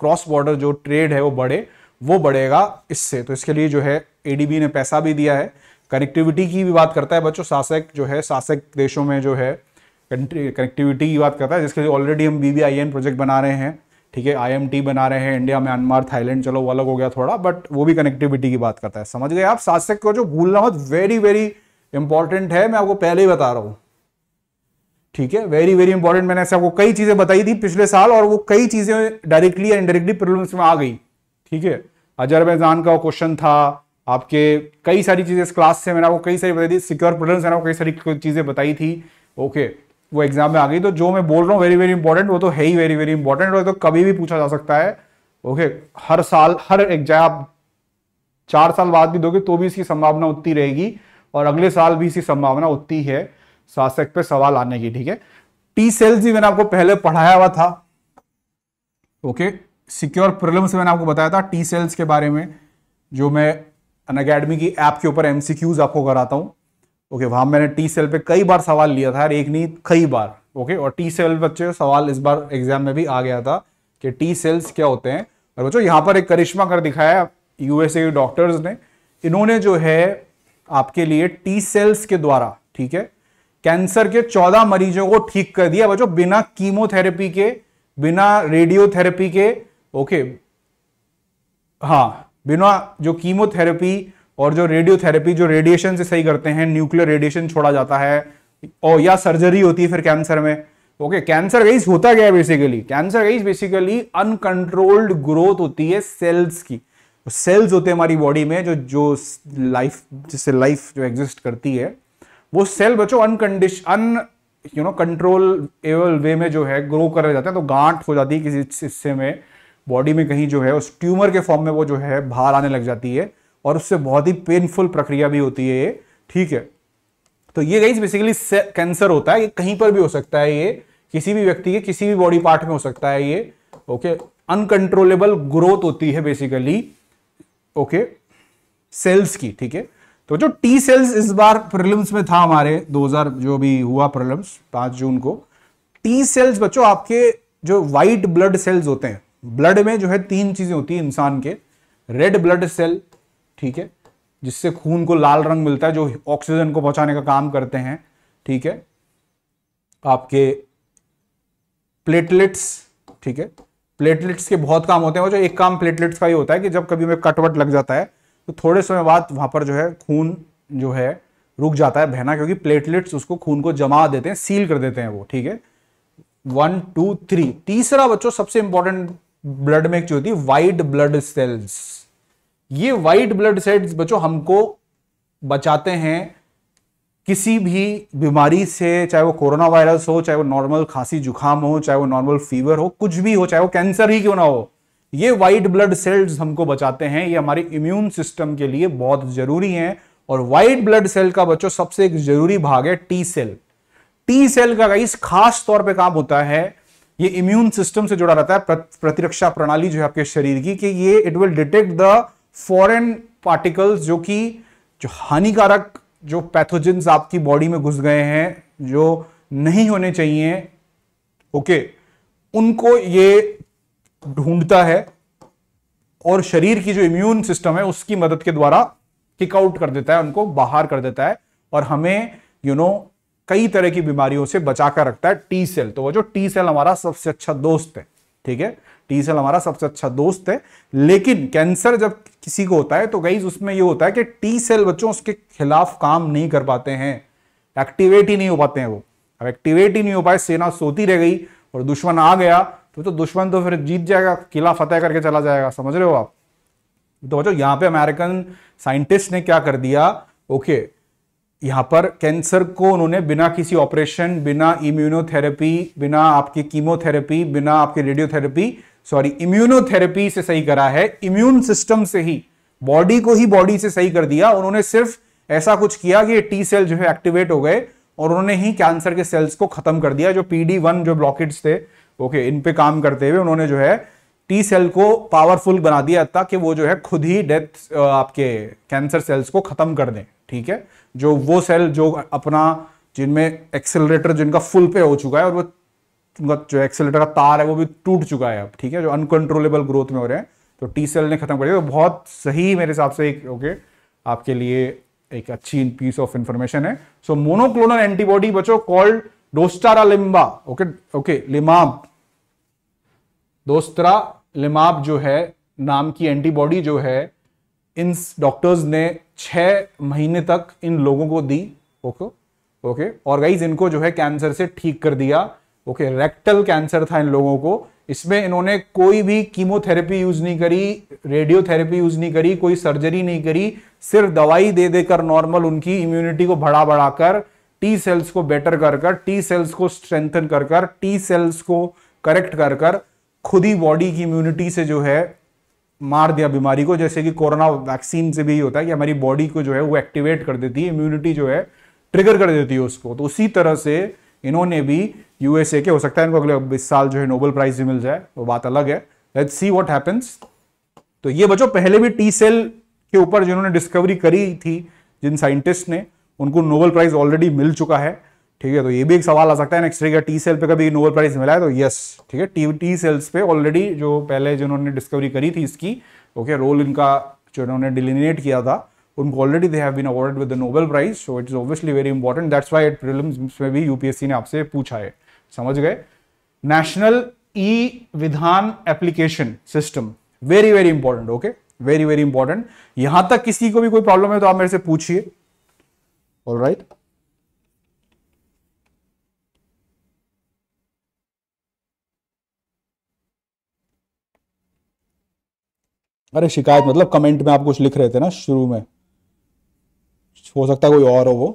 क्रॉस बॉर्डर जो ट्रेड है वो बढ़े वो बढ़ेगा इससे तो इसके लिए जो है एडीबी ने पैसा भी दिया है कनेक्टिविटी की भी बात करता है बच्चों शासक जो है शासक देशों में जो है कनेक्टिविटी की बात करता है जिसके लिए ऑलरेडी हम बी प्रोजेक्ट बना रहे हैं ठीक है आई बना रहे हैं इंडिया म्यांमार थाईलैंड चलो वो अलग हो गया थोड़ा बट वो भी कनेक्टिविटी की बात करता है समझ गए आप शासक को जो भूलना बहुत वेरी वेरी इंपॉर्टेंट है मैं आपको पहले ही बता रहा हूँ ठीक है वेरी वेरी इंपॉर्टेंट मैंने ऐसे आपको कई चीजें बताई थी पिछले साल और वो कई चीजें डायरेक्टली या इनडायरेक्टली प्रॉब्लम में आ गई ठीक है अजरबैजान का क्वेश्चन था आपके कई सारी चीज़ें इस क्लास से मैंने आपको कई सारी बताई थी सिक्योर प्रोडेंस मैंने आपको कई सारी चीज़ें बताई थी ओके वो एग्जाम में आ गई तो जो मैं बोल रहा हूँ वेरी वेरी इंपॉर्टेंट वो तो है ही वेरी वेरी इंपॉर्टेंट और तो कभी भी पूछा जा सकता है ओके हर साल हर एग्जाम आप चार साल बाद भी दोगे तो भी इसकी संभावना उतनी रहेगी और अगले साल भी इसकी संभावना उतनी है शासक पे सवाल आने की ठीक है टी सेल्स भी मैंने आपको पहले पढ़ाया हुआ था ओके सिक्योर प्रॉब्लम से मैंने आपको बताया था टी सेल्स के बारे में जो मैं अन अकेडमी की ऐप के ऊपर एमसीक्यूज आपको कराता हूँ ओके वहां मैंने टी सेल पे कई बार सवाल लिया था एक नहीं कई बार ओके और टी सेल बच्चे सवाल इस बार एग्जाम में भी आ गया था कि टी सेल्स क्या होते हैं और बच्चों यहाँ पर एक करिश्मा कर दिखाया यूएसए के डॉक्टर्स ने इन्होंने जो है आपके लिए टी सेल्स के द्वारा ठीक है कैंसर के चौदह मरीजों को ठीक कर दिया बच्चों बिना कीमोथेरेपी के बिना रेडियोथेरेपी के ओके हाँ बिना जो कीमोथेरेपी और जो रेडियोथेरेपी जो रेडिएशन से सही करते हैं न्यूक्लियर रेडिएशन छोड़ा जाता है और या सर्जरी होती है फिर कैंसर में ओके कैंसर गईस होता क्या है basically cancer guys basically uncontrolled growth होती है सेल्स की सेल्स तो होते हैं हमारी बॉडी में जो जो लाइफ जिससे लाइफ जो एग्जिस्ट करती है वो सेल बच्चों अनकंडीश अन यू नो कंट्रोल एवल वे में जो है ग्रो कर जाते हैं तो गांठ हो जाती है किसी हिस्से में बॉडी में कहीं जो है उस ट्यूमर के फॉर्म में वो जो है बाहर आने लग जाती है और उससे बहुत ही पेनफुल प्रक्रिया भी होती है ये ठीक है तो ये गई बेसिकली कैंसर होता है ये कहीं पर भी हो सकता है ये किसी भी व्यक्ति के किसी भी बॉडी पार्ट में हो सकता है ये ओके अनकंट्रोलेबल ग्रोथ होती है बेसिकली ओके सेल्स की ठीक है तो जो टी सेल्स इस बार प्रिलिम्स में था हमारे 2000 जो भी हुआ प्रिलिम्स 5 जून को टी सेल्स बच्चों आपके जो वाइट ब्लड सेल्स होते हैं ब्लड में जो है तीन चीजें होती है इंसान के रेड ब्लड सेल ठीक है जिससे खून को लाल रंग मिलता है जो ऑक्सीजन को पहुंचाने का काम करते हैं ठीक है आपके प्लेटलेट्स ठीक है प्लेटलेट्स के बहुत काम होते हैं और जो एक काम प्लेटलेट्स का ही होता है कि जब कभी में कटवट लग जाता है तो थोड़े समय बाद वहां पर जो है खून जो है रुक जाता है बहना क्योंकि प्लेटलेट्स उसको खून को जमा देते हैं सील कर देते हैं वो ठीक है वन टू थ्री तीसरा बच्चों सबसे इंपॉर्टेंट ब्लड में जो होती है वाइट ब्लड सेल्स ये वाइट ब्लड सेल्स बच्चों हमको बचाते हैं किसी भी बीमारी से चाहे वो कोरोना वायरस हो चाहे वो नॉर्मल खांसी जुकाम हो चाहे वो नॉर्मल फीवर हो कुछ भी हो चाहे वो कैंसर ही क्यों ना हो ये वाइट ब्लड सेल्स हमको बचाते हैं ये हमारे इम्यून सिस्टम के लिए बहुत जरूरी हैं और वाइट ब्लड सेल का बच्चों सबसे एक जरूरी भाग है टी सेल टी सेल का इस खास तौर पे काम होता है ये इम्यून सिस्टम से जुड़ा रहता है प्रतिरक्षा प्रणाली जो है आपके शरीर की कि ये it will detect the foreign particles जो कि जो हानिकारक जो पैथोजेंस आपकी बॉडी में घुस गए हैं जो नहीं होने चाहिए ओके उनको ये ढूंढता है और शरीर की जो इम्यून सिस्टम है उसकी मदद के द्वारा किकआउट कर देता है उनको बाहर कर देता है और हमें यू you नो know, कई तरह की बीमारियों से बचा कर रखता है टी सेल तो वह जो टी सेल हमारा सबसे अच्छा दोस्त है ठीक है टी सेल हमारा सबसे अच्छा दोस्त है लेकिन कैंसर जब किसी को होता है तो गई उसमें यह होता है कि टी सेल बच्चों उसके खिलाफ काम नहीं कर पाते हैं एक्टिवेट ही नहीं हो पाते हैं वो अब एक्टिवेट ही नहीं हो पाए सेना सोती रह गई और दुश्मन आ गया तो तो दुश्मन तो फिर जीत जाएगा किला फतेह करके चला जाएगा समझ रहे हो आप तो बच्चों यहाँ पे अमेरिकन साइंटिस्ट ने क्या कर दिया ओके यहाँ पर कैंसर को उन्होंने बिना किसी ऑपरेशन बिना इम्यूनोथेरेपी बिना आपकी कीमोथेरेपी बिना आपकी रेडियोथेरेपी सॉरी इम्यूनोथेरेपी से सही करा है इम्यून सिस्टम से ही बॉडी को ही बॉडी से सही कर दिया उन्होंने सिर्फ ऐसा कुछ किया कि टी सेल जो है एक्टिवेट हो गए और उन्होंने ही कैंसर के सेल्स को खत्म कर दिया जो पीडी वन जो ब्लॉकेट्स थे ओके इन पे काम करते हुए उन्होंने जो है टी सेल को पावरफुल बना दिया ताकि वो जो है खुद ही डेथ आपके कैंसर सेल्स को खत्म कर दें ठीक है जो वो सेल जो अपना जिनमें एक्सेलरेटर जिनका फुल पे हो चुका है और वो उनका जो एक्सेलरेटर का तार है वो भी टूट चुका है अब ठीक है जो अनकंट्रोलेबल ग्रोथ में हो रहे हैं तो टी सेल ने खत्म कर दिया तो बहुत सही मेरे हिसाब से एक ओके आपके लिए एक अच्छी पीस ऑफ इंफॉर्मेशन है सो मोनोक्लोनल एंटीबॉडी बचो called dostarlimab okay okay लिमाब दोस्तरा लिमाब जो है नाम की एंटीबॉडी जो है इन डॉक्टर्स ने छः महीने तक इन लोगों को दी ओके ओके और गाइज इनको जो है कैंसर से ठीक कर दिया ओके रेक्टल कैंसर था इन लोगों को इसमें इन्होंने कोई भी कीमोथेरेपी यूज नहीं करी रेडियोथेरेपी यूज नहीं करी कोई सर्जरी नहीं करी सिर्फ दवाई दे देकर नॉर्मल उनकी इम्यूनिटी को बढ़ा बढ़ाकर टी सेल्स को बेटर कर कर टी सेल्स को स्ट्रेंथन कर कर टी सेल्स को करेक्ट कर कर खुद ही बॉडी की इम्यूनिटी से जो है मार दिया बीमारी को जैसे कि कोरोना वैक्सीन से भी होता है कि हमारी बॉडी को जो है वो एक्टिवेट कर देती है इम्यूनिटी जो है ट्रिगर कर देती है उसको तो उसी तरह से इन्होंने भी यूएसए के हो सकता है इनको अगले इस साल जो है नोबल प्राइज भी मिल जाए वो बात अलग है लेट्स सी व्हाट हैपेंस तो ये बच्चों पहले भी टी सेल के ऊपर जिन्होंने डिस्कवरी करी थी जिन साइंटिस्ट ने उनको नोबल प्राइज ऑलरेडी मिल चुका है ठीक है तो ये भी एक सवाल आ सकता है नेक्स्ट ईयर टी सेल पे कभी नोबल प्राइज मिला है तो यस ठीक है टी टी सेल्स पे ऑलरेडी जो पहले जिन्होंने डिस्कवरी करी थी इसकी ओके रोल इनका जो इन्होंने डिलिनेट किया था उनको already they have been awarded with the Nobel prize so it is obviously very important that's why it prelims में भी यूपीएससी ने आपसे पूछा है समझ गए national e Vidhan application system very very important okay very very important यहां तक किसी को भी कोई प्रॉब्लम है तो आप मेरे से पूछिए ऑल राइट right. अरे शिकायत मतलब कमेंट में आप कुछ लिख रहे थे ना शुरू में हो सकता है कोई और हो वो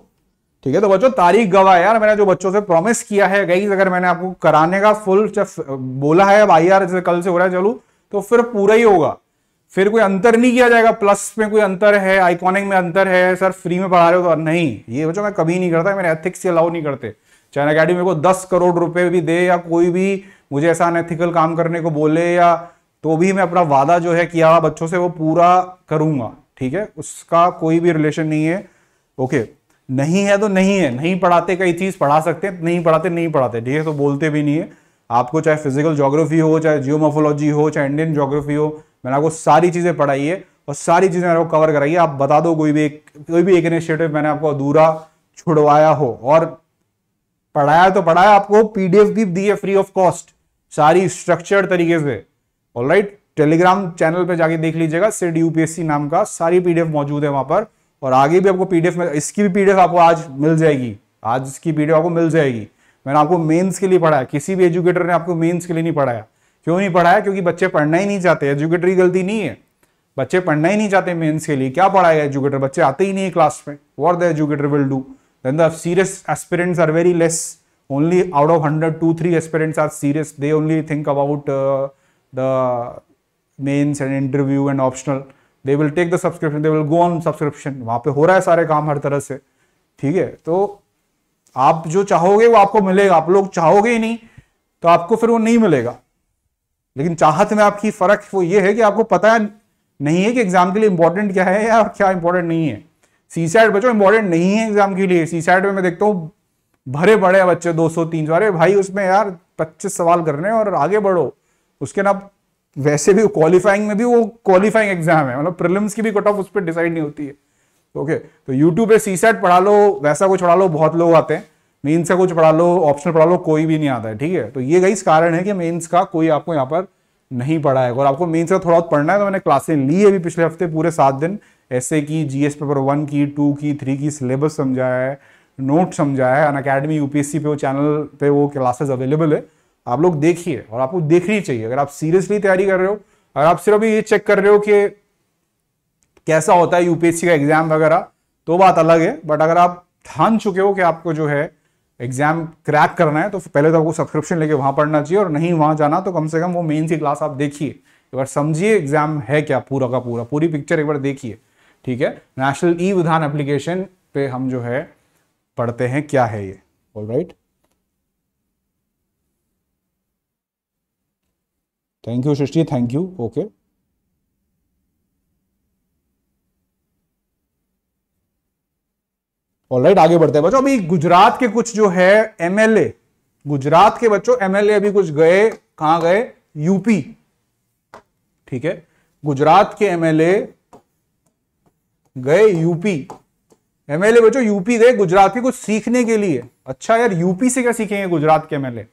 ठीक है तो बच्चों तारीख गवाह यार मैंने जो बच्चों से प्रॉमिस किया है गई अगर मैंने आपको कराने का फुल बोला है अब आई आर जैसे कल से हो रहा है चलू तो फिर पूरा ही होगा फिर कोई अंतर नहीं किया जाएगा प्लस में कोई अंतर है आइकॉनिक में अंतर है सर फ्री में पढ़ा रहे हो तो नहीं ये बच्चों मैं कभी नहीं करता मेरे एथिक्स से अलाउ नहीं करते चाइना अकेडमी मेरे को दस करोड़ रुपए भी दे या कोई भी मुझे ऐसा अनएथिकल काम करने को बोले या तो भी मैं अपना वादा जो है किया बच्चों से वो पूरा करूंगा ठीक है उसका कोई भी रिलेशन नहीं है ओके नहीं है तो नहीं है नहीं पढ़ाते कई चीज़ पढ़ा सकते हैं नहीं पढ़ाते नहीं पढ़ाते ठीक है तो बोलते भी नहीं है आपको चाहे फिजिकल जोग्राफी हो चाहे जियोमोफोलॉजी हो चाहे इंडियन जोग्राफी हो मैंने आपको सारी चीज़ें पढ़ाई है और सारी चीज़ें मैंने कवर कराई है आप बता दो कोई भी एक कोई भी एक इनिशिएटिव मैंने आपको अधूरा छुड़वाया हो और पढ़ाया तो पढ़ाया आपको पीडीएफ भी दी है फ्री ऑफ कॉस्ट सारी स्ट्रक्चर्ड तरीके से ऑल राइट टेलीग्राम चैनल पे जाके देख लीजिएगा सिड यूपीएससी नाम का सारी पीडीएफ मौजूद है वहां पर और आगे भी आपको पीडीएफ में इसकी भी पीडीएफ आपको आज मिल जाएगी आज इसकी पीडीएफ आपको मिल जाएगी मैंने आपको मेंस के लिए पढ़ाया किसी भी एजुकेटर ने आपको मेंस के लिए नहीं पढ़ाया क्यों नहीं पढ़ाया क्योंकि बच्चे पढ़ना ही नहीं चाहते एजुकेटर की गलती नहीं है बच्चे पढ़ना ही नहीं चाहते मेन्स के लिए क्या पढ़ाएगा एजुकेटर बच्चे आते ही नहीं है क्लास में what the educator will do then the serious aspirants are very less only out of hundred two three aspirants are serious they only think about the mains and interview and optional they will take the subscription they will go on subscription वहाँ पे हो रहा है सारे काम हर तरह से ठीक है तो आप जो चाहोगे वो आपको मिलेगा आप लोग चाहोगे ही नहीं तो आपको फिर वो नहीं मिलेगा लेकिन चाहत में आपकी फर्क वो ये है कि आपको पता है नहीं है कि एग्जाम के लिए इंपॉर्टेंट क्या है या क्या इंपॉर्टेंट नहीं है सी साइड बच्चों इंपॉर्टेंट नहीं है एग्जाम के लिए सी साइड में मैं देखता हूँ भरे बड़े बच्चे 200 300 अरे भाई उसमें यार 25 सवाल करने और आगे बढ़ो उसके ना वैसे भी क्वालिफाइंग में भी वो क्वालिफाइंग एग्जाम है मतलब प्रिलिम्स की भी कट ऑफ उस पर डिसाइड नहीं होती है ओके तो यूट्यूब पे सी सेट पढ़ा लो वैसा कुछ पढ़ा लो बहुत लोग आते हैं मेन्स का कुछ पढ़ा लो ऑप्शनल पढ़ा लो कोई भी नहीं आता है ठीक है तो ये गई कारण है कि मेन्स का कोई आपको यहाँ पर नहीं पढ़ा है और आपको मेन्स का थोड़ा बहुत पढ़ना है तो मैंने क्लासें ली है अभी पिछले हफ्ते पूरे सात दिन ऐसे की जीएस पेपर वन की टू की थ्री की सिलेबस समझाया है नोट समझाया है अन अकेडमी यूपीएससी पे वो चैनल पे वो क्लासेस अवेलेबल है आप लोग देखिए और आपको देखनी चाहिए अगर आप सीरियसली तैयारी कर रहे हो अगर आप सिर्फ ये चेक कर रहे हो कि कैसा होता है यूपीएससी का एग्जाम वगैरह तो बात अलग है बट अगर आप ठान चुके हो कि आपको जो है एग्जाम क्रैक करना है तो पहले तो आपको सब्सक्रिप्शन लेके वहां पढ़ना चाहिए और नहीं वहां जाना तो कम से कम वो मेन सी क्लास आप देखिए एक बार समझिए एग्जाम है क्या पूरा का पूरा पूरी पिक्चर एक बार देखिए ठीक है नेशनल ई विधान एप्लीकेशन पे हम जो है पढ़ते हैं क्या है ये all right right? Thank you Srishti thank you okay alright आगे बढ़ते हैं बच्चों अभी गुजरात के कुछ जो है एमएलए गुजरात के बच्चों एमएलए अभी कुछ गए कहां गए यूपी ठीक है गुजरात के एमएलए गए यूपी एमएलए बच्चों यूपी गए गुजरात के कुछ सीखने के लिए अच्छा यार यूपी से क्या सीखेंगे गुजरात के एमएलए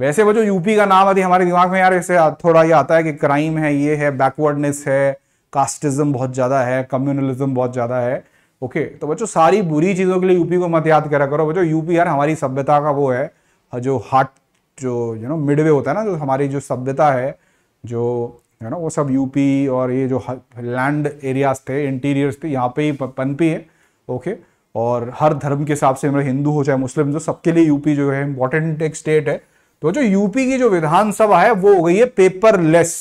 वैसे वो जो यूपी का नाम आती हमारे दिमाग में यार ऐसे थोड़ा ये आता है कि क्राइम है ये है बैकवर्डनेस है कास्टिज्म बहुत ज़्यादा है कम्युनलिज्म बहुत ज़्यादा है ओके तो बच्चों सारी बुरी चीज़ों के लिए यूपी को मत याद करा करो बच्चों यूपी यार हमारी सभ्यता का वो है जो हार्ट जो यू नो मिडवे होता है ना जो हमारी जो सभ्यता है जो यू नो वो सब यूपी और ये जो लैंड एरियाज थे इंटीरियर्स थे यहाँ पे ही पनपी है ओके और हर धर्म के हिसाब से मतलब हिंदू हो चाहे मुस्लिम जो सबके लिए यूपी जो है इम्पोर्टेंट एक स्टेट है तो जो यूपी की जो विधानसभा है वो हो गई है पेपरलेस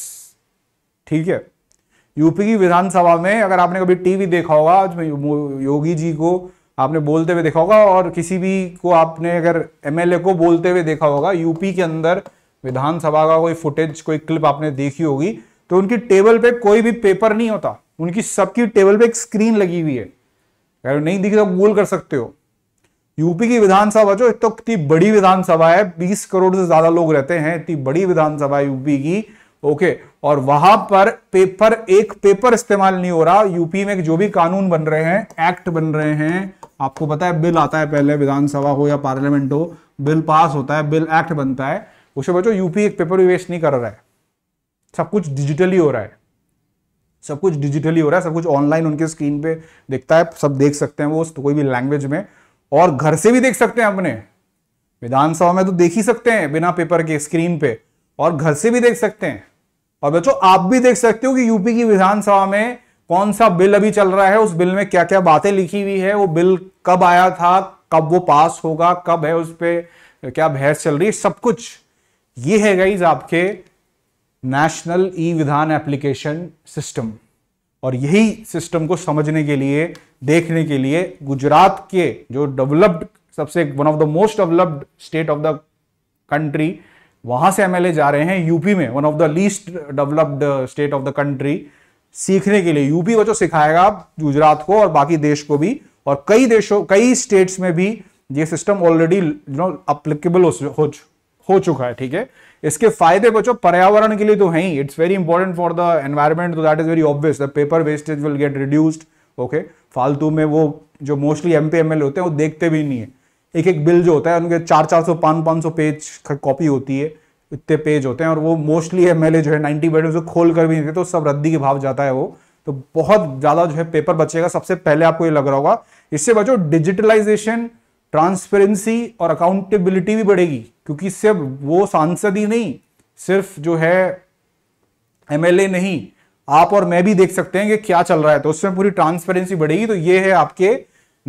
ठीक है यूपी की विधानसभा में अगर आपने कभी टीवी देखा होगा योगी जी को आपने बोलते हुए देखा होगा और किसी भी को आपने अगर एमएलए को बोलते हुए देखा होगा यूपी के अंदर विधानसभा का कोई फुटेज कोई क्लिप आपने देखी होगी तो उनकी टेबल पे कोई भी पेपर नहीं होता उनकी सबकी टेबल पे एक स्क्रीन लगी हुई है अगर नहीं दिखी तो गूगल कर सकते हो यूपी की विधानसभा जो तो इतनी बड़ी विधानसभा है बीस करोड़ से ज्यादा लोग रहते हैं इतनी बड़ी विधानसभा यूपी की ओके और वहां पर पेपर एक पेपर इस्तेमाल नहीं हो रहा यूपी में जो भी कानून बन रहे हैं एक्ट बन रहे हैं आपको पता है बिल आता है पहले विधानसभा हो या पार्लियामेंट हो बिल पास होता है बिल एक्ट बनता है उसे बचो यूपी एक पेपर भी वेस्ट नहीं कर रहा है सब कुछ डिजिटली हो रहा है सब कुछ डिजिटली हो रहा है सब कुछ ऑनलाइन उनके स्क्रीन पे दिखता है सब देख सकते हैं वो कोई भी लैंग्वेज में और घर से भी देख सकते हैं अपने विधानसभा में तो देख ही सकते हैं बिना पेपर के स्क्रीन पे और घर से भी देख सकते हैं और बच्चों आप भी देख सकते हो कि यूपी की विधानसभा में कौन सा बिल अभी चल रहा है उस बिल में क्या क्या बातें लिखी हुई है वो बिल कब आया था कब वो पास होगा कब है उस पर क्या बहस चल रही है सब कुछ ये है गाइज आपके national e Vidhan application system और यही सिस्टम को समझने के लिए देखने के लिए गुजरात के जो डेवलप्ड सबसे one of the most developed state of the country वहां से एमएलए जा रहे हैं यूपी में one of the least developed state of the country सीखने के लिए यूपी को जो सिखाएगा गुजरात को और बाकी देश को भी और कई देशों कई स्टेट्स में भी ये system already you know applicable हो, हो हो चुका है ठीक है इसके फायदे बच्चों पर्यावरण के लिए तो है ही it's very important for the environment तो that is very obvious the paper wastage will get reduced okay फालतू में वो जो मोस्टली एम पी होते हैं वो देखते भी नहीं है एक एक बिल जो होता है उनके चार चार सौ पाँच पाँच सौ पेज कॉपी होती है इतने पेज होते हैं और वो मोस्टली एम जो है नाइन्टी बेड उसको खोल कर भी नहीं देते तो सब रद्दी के भाव जाता है वो तो बहुत ज़्यादा जो है पेपर बचेगा सबसे पहले आपको ये लग रहा होगा इससे बचो डिजिटलाइजेशन ट्रांसपेरेंसी और अकाउंटेबिलिटी भी बढ़ेगी क्योंकि सिर्फ वो सांसद ही नहीं सिर्फ जो है एमएलए नहीं आप और मैं भी देख सकते हैं कि क्या चल रहा है तो उसमें पूरी ट्रांसपेरेंसी बढ़ेगी तो ये है आपके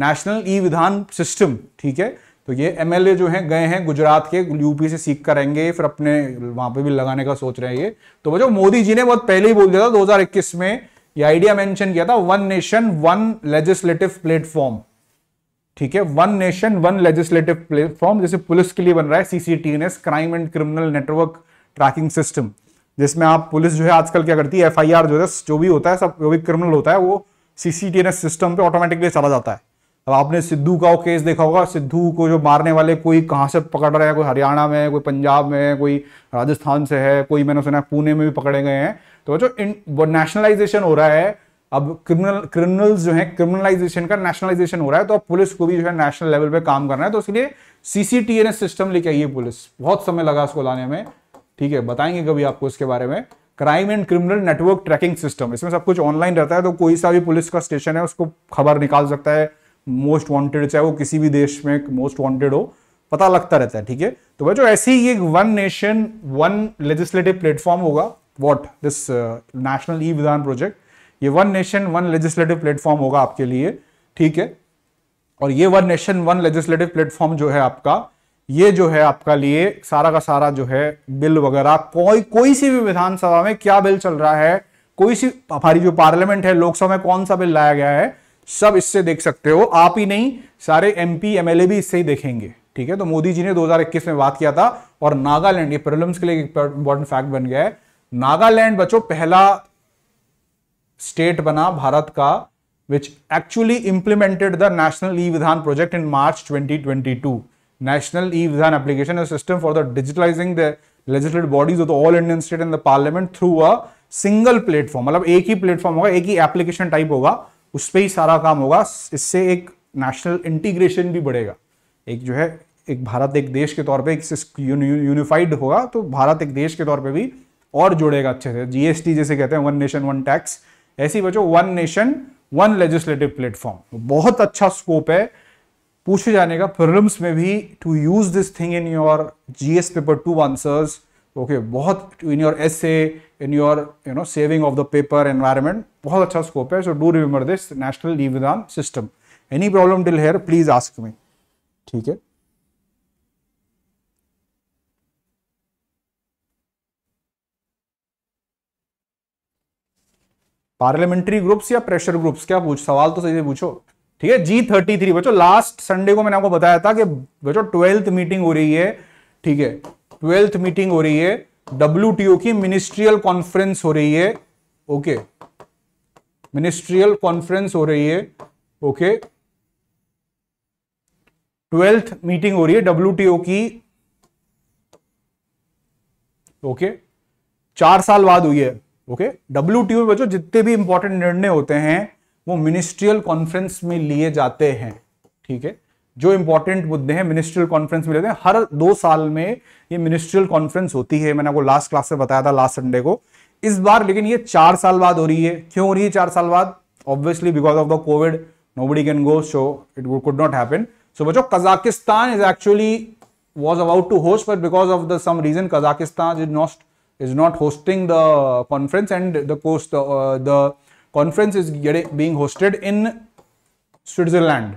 नेशनल ई विधान सिस्टम ठीक है तो ये एमएलए जो हैं गए हैं गुजरात के यूपी से सीख करेंगे फिर अपने वहां पे भी लगाने का सोच रहे हैं ये तो बच्चों मोदी जी ने बहुत पहले ही बोल दिया था 2021 में ये आइडिया मेंशन किया था one nation one legislative platform ठीक है one nation one legislative platform जैसे पुलिस के लिए बन रहा है CCTNS crime and criminal network tracking system जिसमें आप पुलिस जो है आजकल क्या करती है एफआईआर जो है जो भी होता है सब जो भी क्रिमिनल होता है वो सीसीटीएनएस सिस्टम पे ऑटोमेटिकली चला जाता है अब आपने सिद्धू का वो केस देखा होगा सिद्धू को जो मारने वाले कोई कहाँ से पकड़ रहे हैं कोई हरियाणा में कोई पंजाब में कोई राजस्थान से है कोई मैंने सुना पुणे में भी पकड़े गए हैं तो जो नेशनलाइजेशन हो रहा है अब क्रिमिनल क्रिमिनल्स जो है क्रिमिनलाइजेशन का नेशनलाइजेशन हो रहा है तो अब पुलिस को भी जो है नेशनल लेवल पे काम करना है तो इसलिए सीसीटीएनएस सिस्टम लेके आई है पुलिस बहुत समय लगा इसको लाने में ठीक है बताएंगे कभी आपको इसके बारे में crime and criminal network tracking system इसमें सब कुछ ऑनलाइन रहता है तो कोई सा भी पुलिस का स्टेशन है उसको खबर निकाल सकता है मोस्ट वॉन्टेड चाहे वो किसी भी देश में मोस्ट वॉन्टेड हो पता लगता रहता है ठीक है तो भाई जो ऐसे ही एक one nation one legislative platform होगा what this national e Vidhan project ये one nation one legislative platform होगा आपके लिए ठीक है और ये one nation one legislative platform जो है आपका ये जो है आपका लिए सारा का सारा जो है बिल वगैरह कोई कोई सी भी विधानसभा में क्या बिल चल रहा है कोई सी हमारी जो पार्लियामेंट है लोकसभा में कौन सा बिल लाया गया है सब इससे देख सकते हो आप ही नहीं सारे एमपी एमएलए भी इससे ही देखेंगे ठीक है तो मोदी जी ने 2021 में बात किया था और नागालैंड ये प्रिलिम्स के लिए एक इंपॉर्टेंट फैक्ट बन गया है नागालैंड बच्चों पहला स्टेट बना भारत का which actually implemented the national e Vidhan project in March 2022 national e Vidhan application system for the digitalizing the legislative bodies of all Indian state in the parliament through a single platform मतलब एक ही प्लेटफॉर्म होगा एक ही एप्लीकेशन टाइप होगा उस पर ही सारा काम होगा इससे एक नेशनल इंटीग्रेशन भी बढ़ेगा एक जो है एक भारत एक देश के तौर पे एक यूनिफाइड होगा तो भारत एक देश के तौर पे भी और जोड़ेगा अच्छे से जीएसटी जैसे कहते हैं वन नेशन वन टैक्स ऐसी बचो one nation one legislative platform बहुत अच्छा स्कोप है पूछे जाने का प्रिलिम्स में भी to use this thing in your GS paper two answers okay बहुत in your essay in your you know saving of the paper environment बहुत अच्छा स्कोप है so do remember this national e system any problem till here please ask me ठीक है पार्लियामेंट्री ग्रुप्स या प्रेशर ग्रुप्स क्या पूछ सवाल तो सही से पूछो ठीक है जी थर्टी थ्री बच्चो लास्ट संडे को मैंने आपको बताया था कि बच्चों ट्वेल्थ मीटिंग हो रही है ठीक है ट्वेल्थ मीटिंग हो रही है डब्ल्यू की मिनिस्ट्रियल कॉन्फ्रेंस हो रही है ओके मिनिस्ट्रियल कॉन्फ्रेंस हो रही है ओके ट्वेल्थ मीटिंग हो रही है डब्ल्यू की ओके चार साल बाद हुई है ओके डब्ल्यू में जो जितने भी इंपॉर्टेंट निर्णय होते हैं वो मिनिस्ट्रियल कॉन्फ्रेंस में लिए जाते हैं ठीक है जो इंपॉर्टेंट मुद्दे हैं मिनिस्ट्रियल कॉन्फ्रेंस में लेते हैं हर दो साल में ये मिनिस्ट्रियल कॉन्फ्रेंस होती है मैंने आपको लास्ट क्लास में बताया था लास्ट संडे को इस बार लेकिन ये चार साल बाद हो रही है क्यों हो रही है चार साल बाद obviously because of the COVID buddy can go show it could not happen so बचो Kazakhstan is actually was about to host but because of the some reason Kazakhstan is not is not hosting the conference and the course the, uh, the conference is getting, being hosted in Switzerland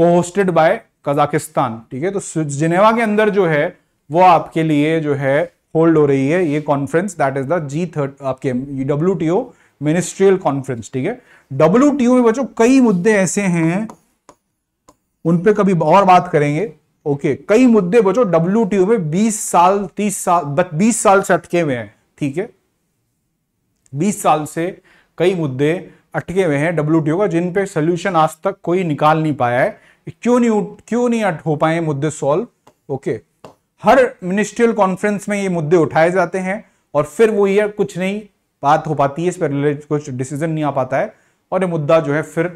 को होस्टेड बाय कजाकिस्तान ठीक है तो जिनेवा के अंदर जो है वो आपके लिए जो है होल्ड हो रही है ये conference that is the G thirty आपके W T O ministerial conference ठीक है डब्ल्यू टी ओ में बच्चों कई मुद्दे ऐसे हैं उन पे कभी और बात करेंगे ओके okay, कई मुद्दे बचो डब्ल्यू में 20 साल 30 साल बीस साल से अटके हुए हैं ठीक है 20 साल से कई मुद्दे अटके हुए हैं डब्ल्यू का जिन पे सोल्यूशन आज तक कोई निकाल नहीं पाया है क्यों नहीं क्यों नहीं हो पाए मुद्दे सॉल्व ओके हर मिनिस्ट्रियल कॉन्फ्रेंस में ये मुद्दे उठाए जाते हैं और फिर वो ये कुछ नहीं बात हो पाती है इस पर रिलेटेड कुछ डिसीजन नहीं आ पाता है और ये मुद्दा जो है फिर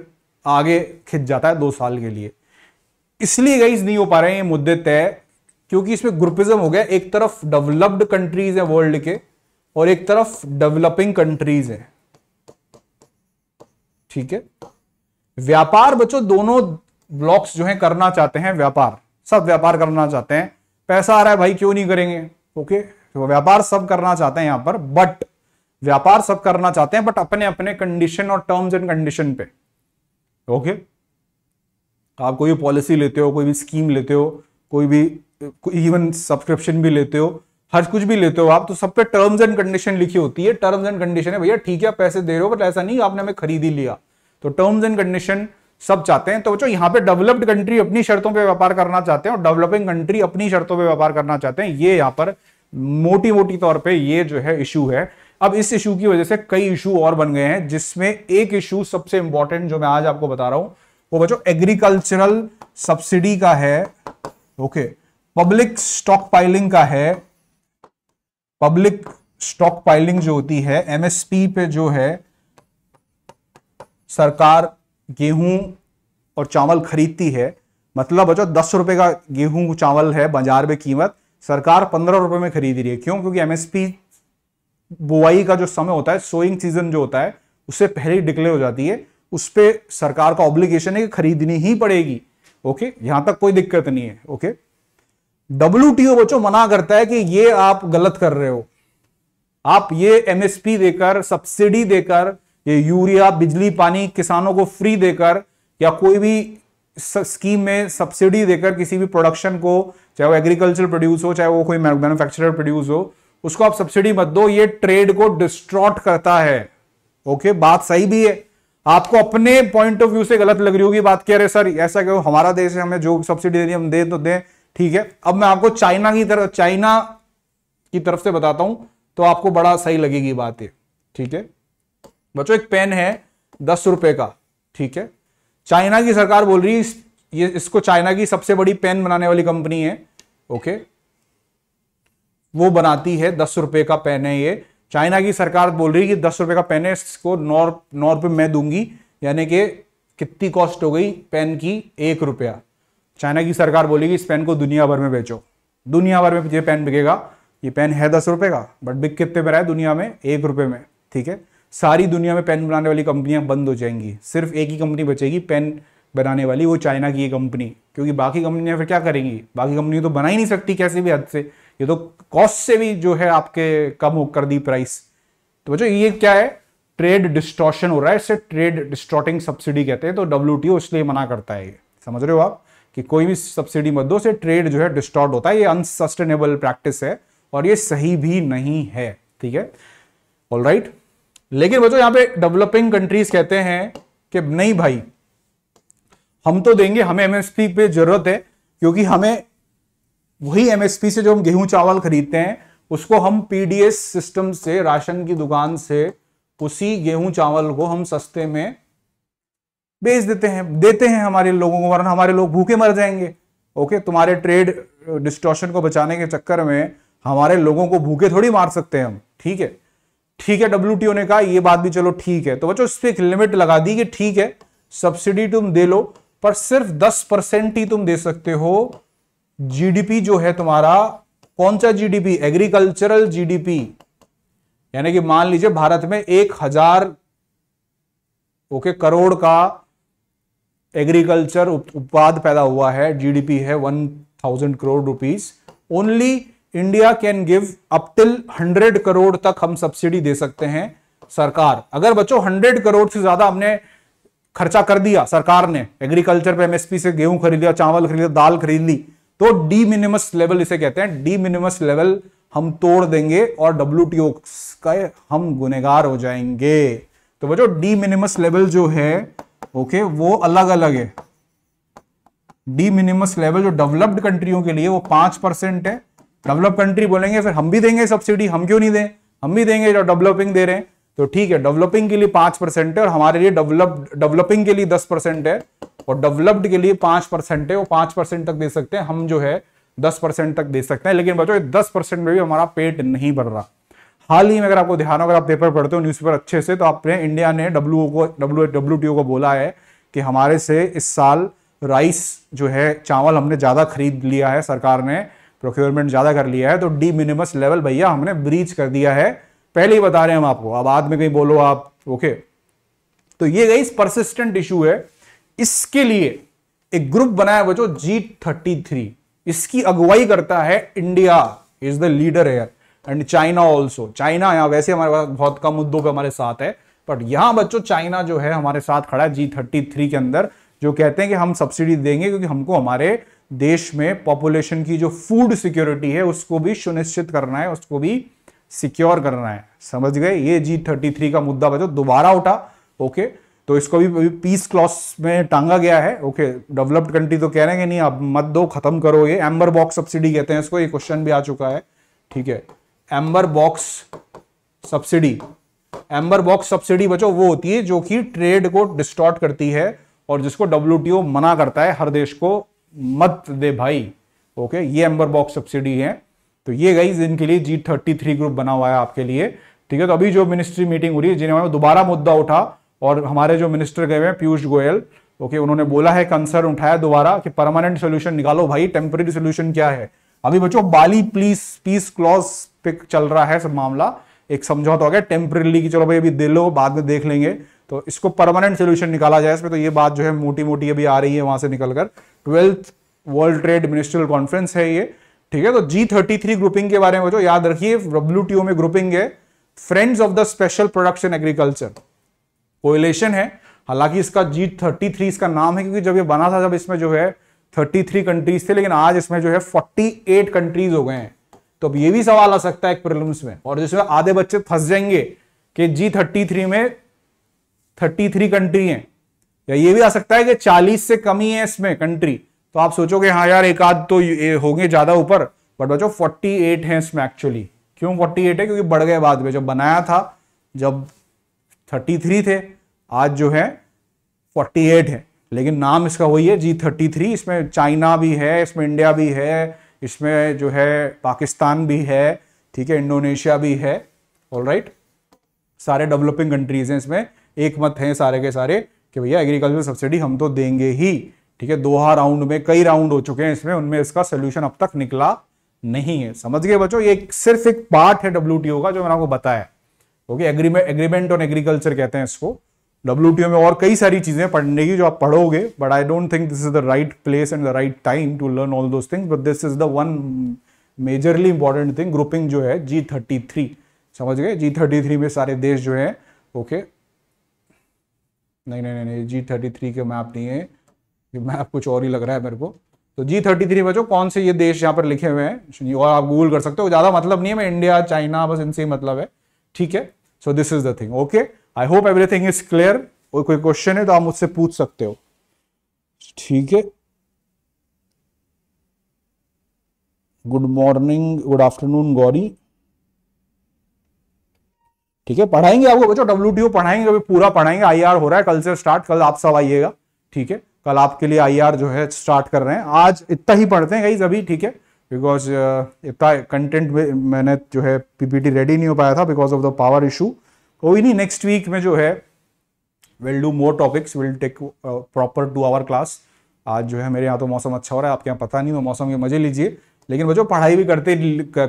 आगे खिंच जाता है दो साल के लिए इसलिए गाइज नहीं हो पा रहे हैं मुद्दे तय क्योंकि इसमें ग्रुपिज्म हो गया एक तरफ डेवलप्ड कंट्रीज है वर्ल्ड के और एक तरफ डेवलपिंग कंट्रीज है ठीक है व्यापार बच्चों दोनों ब्लॉक्स जो है करना चाहते हैं व्यापार सब व्यापार करना चाहते हैं पैसा आ रहा है भाई क्यों नहीं करेंगे ओके तो व्यापार सब करना चाहते हैं यहां पर बट व्यापार सब करना चाहते हैं बट अपने अपने कंडीशन और टर्म्स एंड कंडीशन पे ओके तो आप कोई पॉलिसी लेते हो कोई भी स्कीम लेते हो कोई भी इवन सब्सक्रिप्शन भी लेते हो हर कुछ भी लेते हो आप तो सब पे टर्म्स एंड कंडीशन लिखी होती है टर्म्स एंड कंडीशन है भैया ठीक है आप पैसे दे रहे हो बट ऐसा नहीं आपने हमें खरीद ही लिया तो टर्म्स एंड कंडीशन सब चाहते हैं तो बच्चों यहाँ पे डेवलप्ड कंट्री अपनी शर्तों पे व्यापार करना चाहते हैं और डेवलपिंग कंट्री अपनी शर्तों पे व्यापार करना चाहते हैं ये यहाँ पर मोटी मोटी तौर पर ये जो है इशू है अब इस इशू की वजह से कई इशू और बन गए हैं जिसमें एक इशू सबसे इंपॉर्टेंट जो मैं आज आपको बता रहा हूं वो बच्चों एग्रीकल्चरल सब्सिडी का है ओके पब्लिक स्टॉक पाइलिंग का है पब्लिक स्टॉक पाइलिंग जो होती है एमएसपी पे जो है सरकार गेहूं और चावल खरीदती है मतलब बच्चों दस रुपए का गेहूं चावल है बाजार में कीमत सरकार पंद्रह रुपए में खरीद रही है क्यों क्योंकि एमएसपी बुआई का जो समय होता है सोइंग सीजन जो होता है उससे पहले डिक्लेयर हो जाती है उस पर सरकार का ऑब्लिगेशन है कि खरीदनी ही पड़ेगी ओके यहां तक कोई दिक्कत नहीं है ओके डब्ल्यू बच्चों मना करता है कि ये आप गलत कर रहे हो आप ये एमएसपी देकर सब्सिडी देकर ये यूरिया बिजली पानी किसानों को फ्री देकर या कोई भी स्कीम में सब्सिडी देकर किसी भी प्रोडक्शन को चाहे वो एग्रीकल्चर प्रोड्यूस हो चाहे वो कोई मैन्युफैक्चरर प्रोड्यूस हो उसको आप सब्सिडी मत दो ये ट्रेड को डिस्ट्रॉट करता है ओके बात सही भी है आपको अपने पॉइंट ऑफ व्यू से गलत लग रही होगी बात कह रहे सर ऐसा क्यों हमारा देश है हमें जो सब्सिडी दे रही हम दे तो दें ठीक है अब मैं आपको चाइना की तरफ चाइना की तरफ से बताता हूं तो आपको बड़ा सही लगेगी बात ये ठीक है बच्चों एक पेन है दस रुपए का ठीक है चाइना की सरकार बोल रही है ये इसको चाइना की सबसे बड़ी पेन बनाने वाली कंपनी है ओके वो बनाती है दस रुपए का पेन है ये चाइना की सरकार बोल रही है कि दस रुपए का पेन है इसको नौ नौ रुपये मैं दूंगी यानी कि कितनी कॉस्ट हो गई पेन की एक रुपया चाइना की सरकार बोली कि इस पेन को दुनिया भर में बेचो दुनिया भर में ये पेन बिकेगा ये पेन है दस रुपये का बट बिक कितने पर है दुनिया में एक रुपये में ठीक है सारी दुनिया में पेन बनाने वाली कंपनियां बंद हो जाएंगी सिर्फ एक ही कंपनी बचेगी पेन बनाने वाली वो चाइना की ये कंपनी क्योंकि बाकी कंपनियां फिर क्या करेंगी बाकी कंपनी तो बना ही नहीं सकती कैसे भी हद से ये तो कॉस्ट से भी जो है आपके कम हो कर दी प्राइस तो बच्चों ये क्या है ट्रेड डिस्ट्रॉशन हो रहा है इसे ट्रेड डिस्ट्रॉटिंग सब्सिडी कहते हैं तो डब्ल्यू इसलिए मना करता है ये समझ रहे हो आप कि कोई भी सब्सिडी मत दो से ट्रेड जो है डिस्टॉर्ट होता है ये अनसस्टेनेबल प्रैक्टिस है और ये सही भी नहीं है ठीक है ऑल राइट लेकिन बच्चों यहां पे डेवलपिंग कंट्रीज कहते हैं कि नहीं भाई हम तो देंगे हमें एमएसपी पे जरूरत है क्योंकि हमें वही एमएसपी से जो हम गेहूं चावल खरीदते हैं उसको हम पीडीएस सिस्टम से राशन की दुकान से उसी गेहूं चावल को हम सस्ते में बेच देते हैं देते हैं हमारे लोगों को वरना हमारे लोग भूखे मर जाएंगे ओके तुम्हारे ट्रेड डिस्टॉर्शन को बचाने के चक्कर में हमारे लोगों को भूखे थोड़ी मार सकते हैं हम ठीक है ठीक है डब्ल्यू ने कहा यह बात भी चलो ठीक है तो बच्चों इस पर एक लिमिट लगा दी कि ठीक है सब्सिडी तुम दे लो पर सिर्फ दस परसेंट ही तुम दे सकते हो जीडीपी जो है तुम्हारा कौन सा जीडीपी एग्रीकल्चरल जीडीपी यानी कि मान लीजिए भारत में एक हजार ओके करोड़ का एग्रीकल्चर उत्पाद पैदा हुआ है जीडीपी है one thousand crore rupees only India can give up till hundred crore तक हम सब्सिडी दे सकते हैं सरकार अगर बच्चों हंड्रेड करोड़ से ज्यादा हमने खर्चा कर दिया सरकार ने एग्रीकल्चर पे एमएसपी से गेहूं खरीद लिया चावल खरीद लिया दाल खरीद ली तो डी मिनिमस लेवल इसे कहते हैं डी मिनिमस लेवल हम तोड़ देंगे और डब्ल्यू का हम गुनेगार हो जाएंगे तो बच्चों डी मिनिमस लेवल जो है ओके वो अलग अलग है डी मिनिमस लेवल जो डेवलप्ड कंट्रियों के लिए वो पांच परसेंट है डेवलप कंट्री बोलेंगे फिर हम भी देंगे सब्सिडी हम क्यों नहीं दें हम भी देंगे जो डेवलपिंग दे रहे हैं तो ठीक है डेवलपिंग के लिए पांच परसेंट है और हमारे लिए डेवलप डेवलपिंग के लिए दस परसेंट है और डेवलप्ड के लिए पांच परसेंट है वो पांच परसेंट तक दे सकते हैं हम जो है दस परसेंट तक दे सकते हैं लेकिन बच्चों दस परसेंट में भी हमारा पेट नहीं बढ़ रहा हाल ही में अगर आपको ध्यान हो अगर आप पेपर पढ़ते हो न्यूज़पेपर अच्छे से तो आपने इंडिया ने डब्ल्यू को डब्ल्यू डब्ल्यू को बोला है कि हमारे से इस साल राइस जो है चावल हमने ज़्यादा खरीद लिया है सरकार ने प्रोक्योरमेंट ज़्यादा कर लिया है तो डी मिनिमस लेवल भैया हमने ब्रीच कर दिया है पहले ही बता रहे हैं हम आपको अब आद में कहीं बोलो आप ओके तो ये गई परसिस्टेंट इशू है इसके लिए एक ग्रुप बनाया बचो जी थर्टी थ्री इसकी अगुवाई करता है India is the leader here and China also China यहां वैसे हमारे पास बहुत कम मुद्दों पे हमारे साथ है बट यहां बच्चों चाइना जो है हमारे साथ खड़ा है जी थर्टी थ्री के अंदर जो कहते हैं कि हम सब्सिडी देंगे क्योंकि हमको हमारे देश में पॉपुलेशन की जो फूड सिक्योरिटी है उसको भी सुनिश्चित करना है उसको भी सिक्योर करना है समझ गए ये जी थर्टी थ्री का मुद्दा बचो दोबारा उठा ओके तो इसको भी पीस क्लॉस में टांगा गया है ओके डेवलप्ड कंट्री तो कह रहे हैं कि नहीं आप मत दो खत्म करो ये एम्बर बॉक्स सब्सिडी कहते हैं इसको ये क्वेश्चन भी आ चुका है ठीक है amber box subsidy amber box subsidy बचो वो होती है जो कि ट्रेड को डिस्टॉर्ट करती है और जिसको डब्ल्यू मना करता है हर देश को मत दे भाई ओके ये एम्बर बॉक्स सब्सिडी है तो ये गई जिनके लिए जी थर्टी थ्री ग्रुप बना हुआ है आपके लिए ठीक है तो अभी जो मिनिस्ट्री मीटिंग हो रही है जिन्हें दोबारा मुद्दा उठा और हमारे जो मिनिस्टर गए हैं पीयूष गोयल ओके उन्होंने बोला है कंसर्न उठाया दोबारा कि परमानेंट सोल्यूशन निकालो भाई टेम्प्रेरी सोल्यूशन क्या है अभी बच्चों बाली प्लीज पीस क्लॉज पे चल रहा है सब मामला एक समझौता हो गया टेम्परेली की चलो भाई अभी दे लो बाद में देख लेंगे तो इसको परमानेंट सोल्यूशन निकाला जाए इसमें तो ये बात जो है मोटी मोटी अभी आ रही है वहां से निकलकर twelfth world trade ministerial conference है ये ठीक है तो जी थर्टी थ्री ग्रुपिंग के बारे में बच्चों याद रखिए डब्ल्यू में ग्रुपिंग है friends of the special production agriculture coalition है हालांकि इसका जी थर्टी थ्री इसका नाम है क्योंकि जब ये बना था जब इसमें जो है थर्टी थ्री कंट्रीज थे लेकिन आज इसमें जो है फोर्टी एट कंट्रीज हो गए हैं तो अब ये भी सवाल आ सकता है एक प्रिलिम्स में और जिसमें आधे बच्चे फंस जाएंगे कि जी थर्टी थ्री में थर्टी थ्री कंट्री है या ये भी आ सकता है कि चालीस से कमी है इसमें कंट्री तो आप सोचोगे हाँ यार एक आध तो होंगे ज्यादा ऊपर बट बच्चों फोर्टी एट है इसमें एक्चुअली क्यों फोर्टी एट है क्योंकि बढ़ गए बाद में जब बनाया था जब थर्टी थ्री थे आज जो है फोर्टी एट है लेकिन नाम इसका वही है जी थर्टी थ्री इसमें चाइना भी है इसमें इंडिया भी है इसमें जो है पाकिस्तान भी है ठीक है इंडोनेशिया भी है ऑल राइट सारे डेवलपिंग कंट्रीज हैं इसमें एक मत हैं सारे के सारे कि भैया एग्रीकल्चर सब्सिडी हम तो देंगे ही ठीक है दोहा राउंड में कई राउंड हो चुके हैं इसमें उनमें इसका सोल्यूशन अब तक निकला नहीं है समझ गए बच्चों ये सिर्फ एक पार्ट है डब्ल्यू का जो मैंने आपको बताया okay agreement agreement on agriculture कहते हैं इसको डब्ल्यू में और कई सारी चीज़ें पढ़ने की जो आप पढ़ोगे but I don't think this is the right place and the right time to learn all those things but this is the one majorly important thing grouping जो है जी थर्टी थ्री समझ गए जी थर्टी थ्री में सारे देश जो है ओके okay? नहीं नहीं नहीं जी थर्टी थ्री के मैप नहीं है ये मैप कुछ और ही लग रहा है मेरे को तो जी थर्टी थ्री बचो कौन से ये देश यहाँ पर लिखे हुए हैं और आप गूगल कर सकते हो ज़्यादा मतलब नहीं है मैं इंडिया चाइना बस इनसे ही मतलब है ठीक है so this is the thing okay I hope everything is clear और कोई क्वेश्चन है तो आप मुझसे पूछ सकते हो ठीक है good morning good afternoon Gauri ठीक है पढ़ाएंगे आपको बच्चों डब्ल्यू पढ़ाएंगे अभी पूरा पढ़ाएंगे आईआर हो रहा है कल से स्टार्ट कल आप सब आइएगा ठीक है कल आपके लिए आईआर जो है स्टार्ट कर रहे हैं आज इतना ही पढ़ते हैं गाइज अभी ठीक है बिकॉज इतना कंटेंट मैंने जो है पीपीटी रेडी नहीं हो पाया था because of the power issue कोई नहीं नेक्स्ट वीक में जो है will do more topics will take proper two hour class आज जो है मेरे यहाँ तो मौसम अच्छा हो रहा है आपके यहाँ पता नहीं मैं मौसम के मजे लीजिए लेकिन बच्चों पढ़ाई भी करते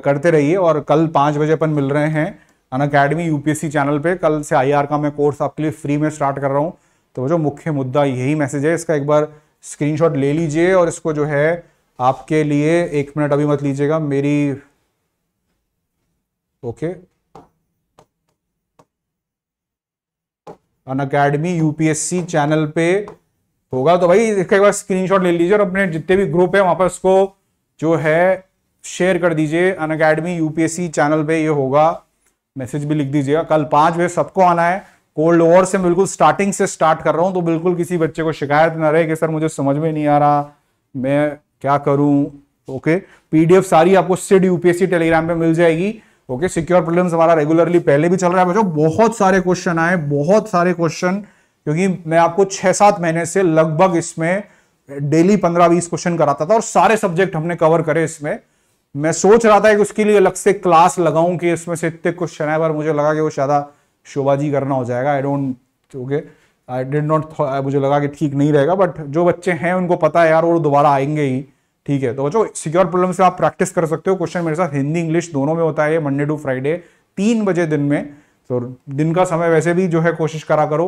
करते रहिए और कल पाँच बजे अपन मिल रहे हैं अन अकेडमी यूपीएससी चैनल पे कल से आईआर का मैं कोर्स आपके लिए फ्री में स्टार्ट कर रहा हूँ तो बच्चों मुख्य मुद्दा यही मैसेज है इसका एक बार स्क्रीनशॉट ले लीजिए और इसको जो है आपके लिए एक मिनट अभी मत लीजिएगा मेरी okay Unacademy UPSC channel पे होगा तो भाई इसका एक बार स्क्रीनशॉट ले लीजिए और अपने जितने भी ग्रुप है वहां पर उसको जो है शेयर कर दीजिए अन अकेडमी यूपीएससी चैनल पे ये होगा मैसेज भी लिख दीजिएगा कल पांच बजे सबको आना है कोल्ड वॉर से बिल्कुल स्टार्टिंग से स्टार्ट कर रहा हूं तो बिल्कुल किसी बच्चे को शिकायत ना रहे कि सर मुझे समझ में नहीं आ रहा मैं क्या करूं ओके पीडीएफ सारी आपको सिड यूपीएससी टेलीग्राम पे मिल जाएगी ओके सिक्योर प्रॉब्लम्स हमारा रेगुलरली पहले भी चल रहा है बच्चों बहुत सारे क्वेश्चन आए बहुत सारे क्वेश्चन क्योंकि मैं आपको छह सात महीने से लगभग इसमें डेली पंद्रह बीस क्वेश्चन कराता था और सारे सब्जेक्ट हमने कवर करे इसमें मैं सोच रहा था कि उसके लिए अलग से क्लास लगाऊं कि इसमें से इतने क्वेश्चन है पर मुझे लगा कि वो ज्यादा शोबाजी करना हो जाएगा I don't okay I did not मुझे लगा कि ठीक नहीं रहेगा बट जो बच्चे हैं उनको पता है यार वो दोबारा आएंगे ही ठीक है तो बच्चों सिक्योर प्रॉब्लम से आप प्रैक्टिस कर सकते हो क्वेश्चन मेरे साथ हिंदी इंग्लिश दोनों में होता है मंडे टू फ्राइडे तीन बजे दिन में तो दिन का समय वैसे भी जो है कोशिश करा करो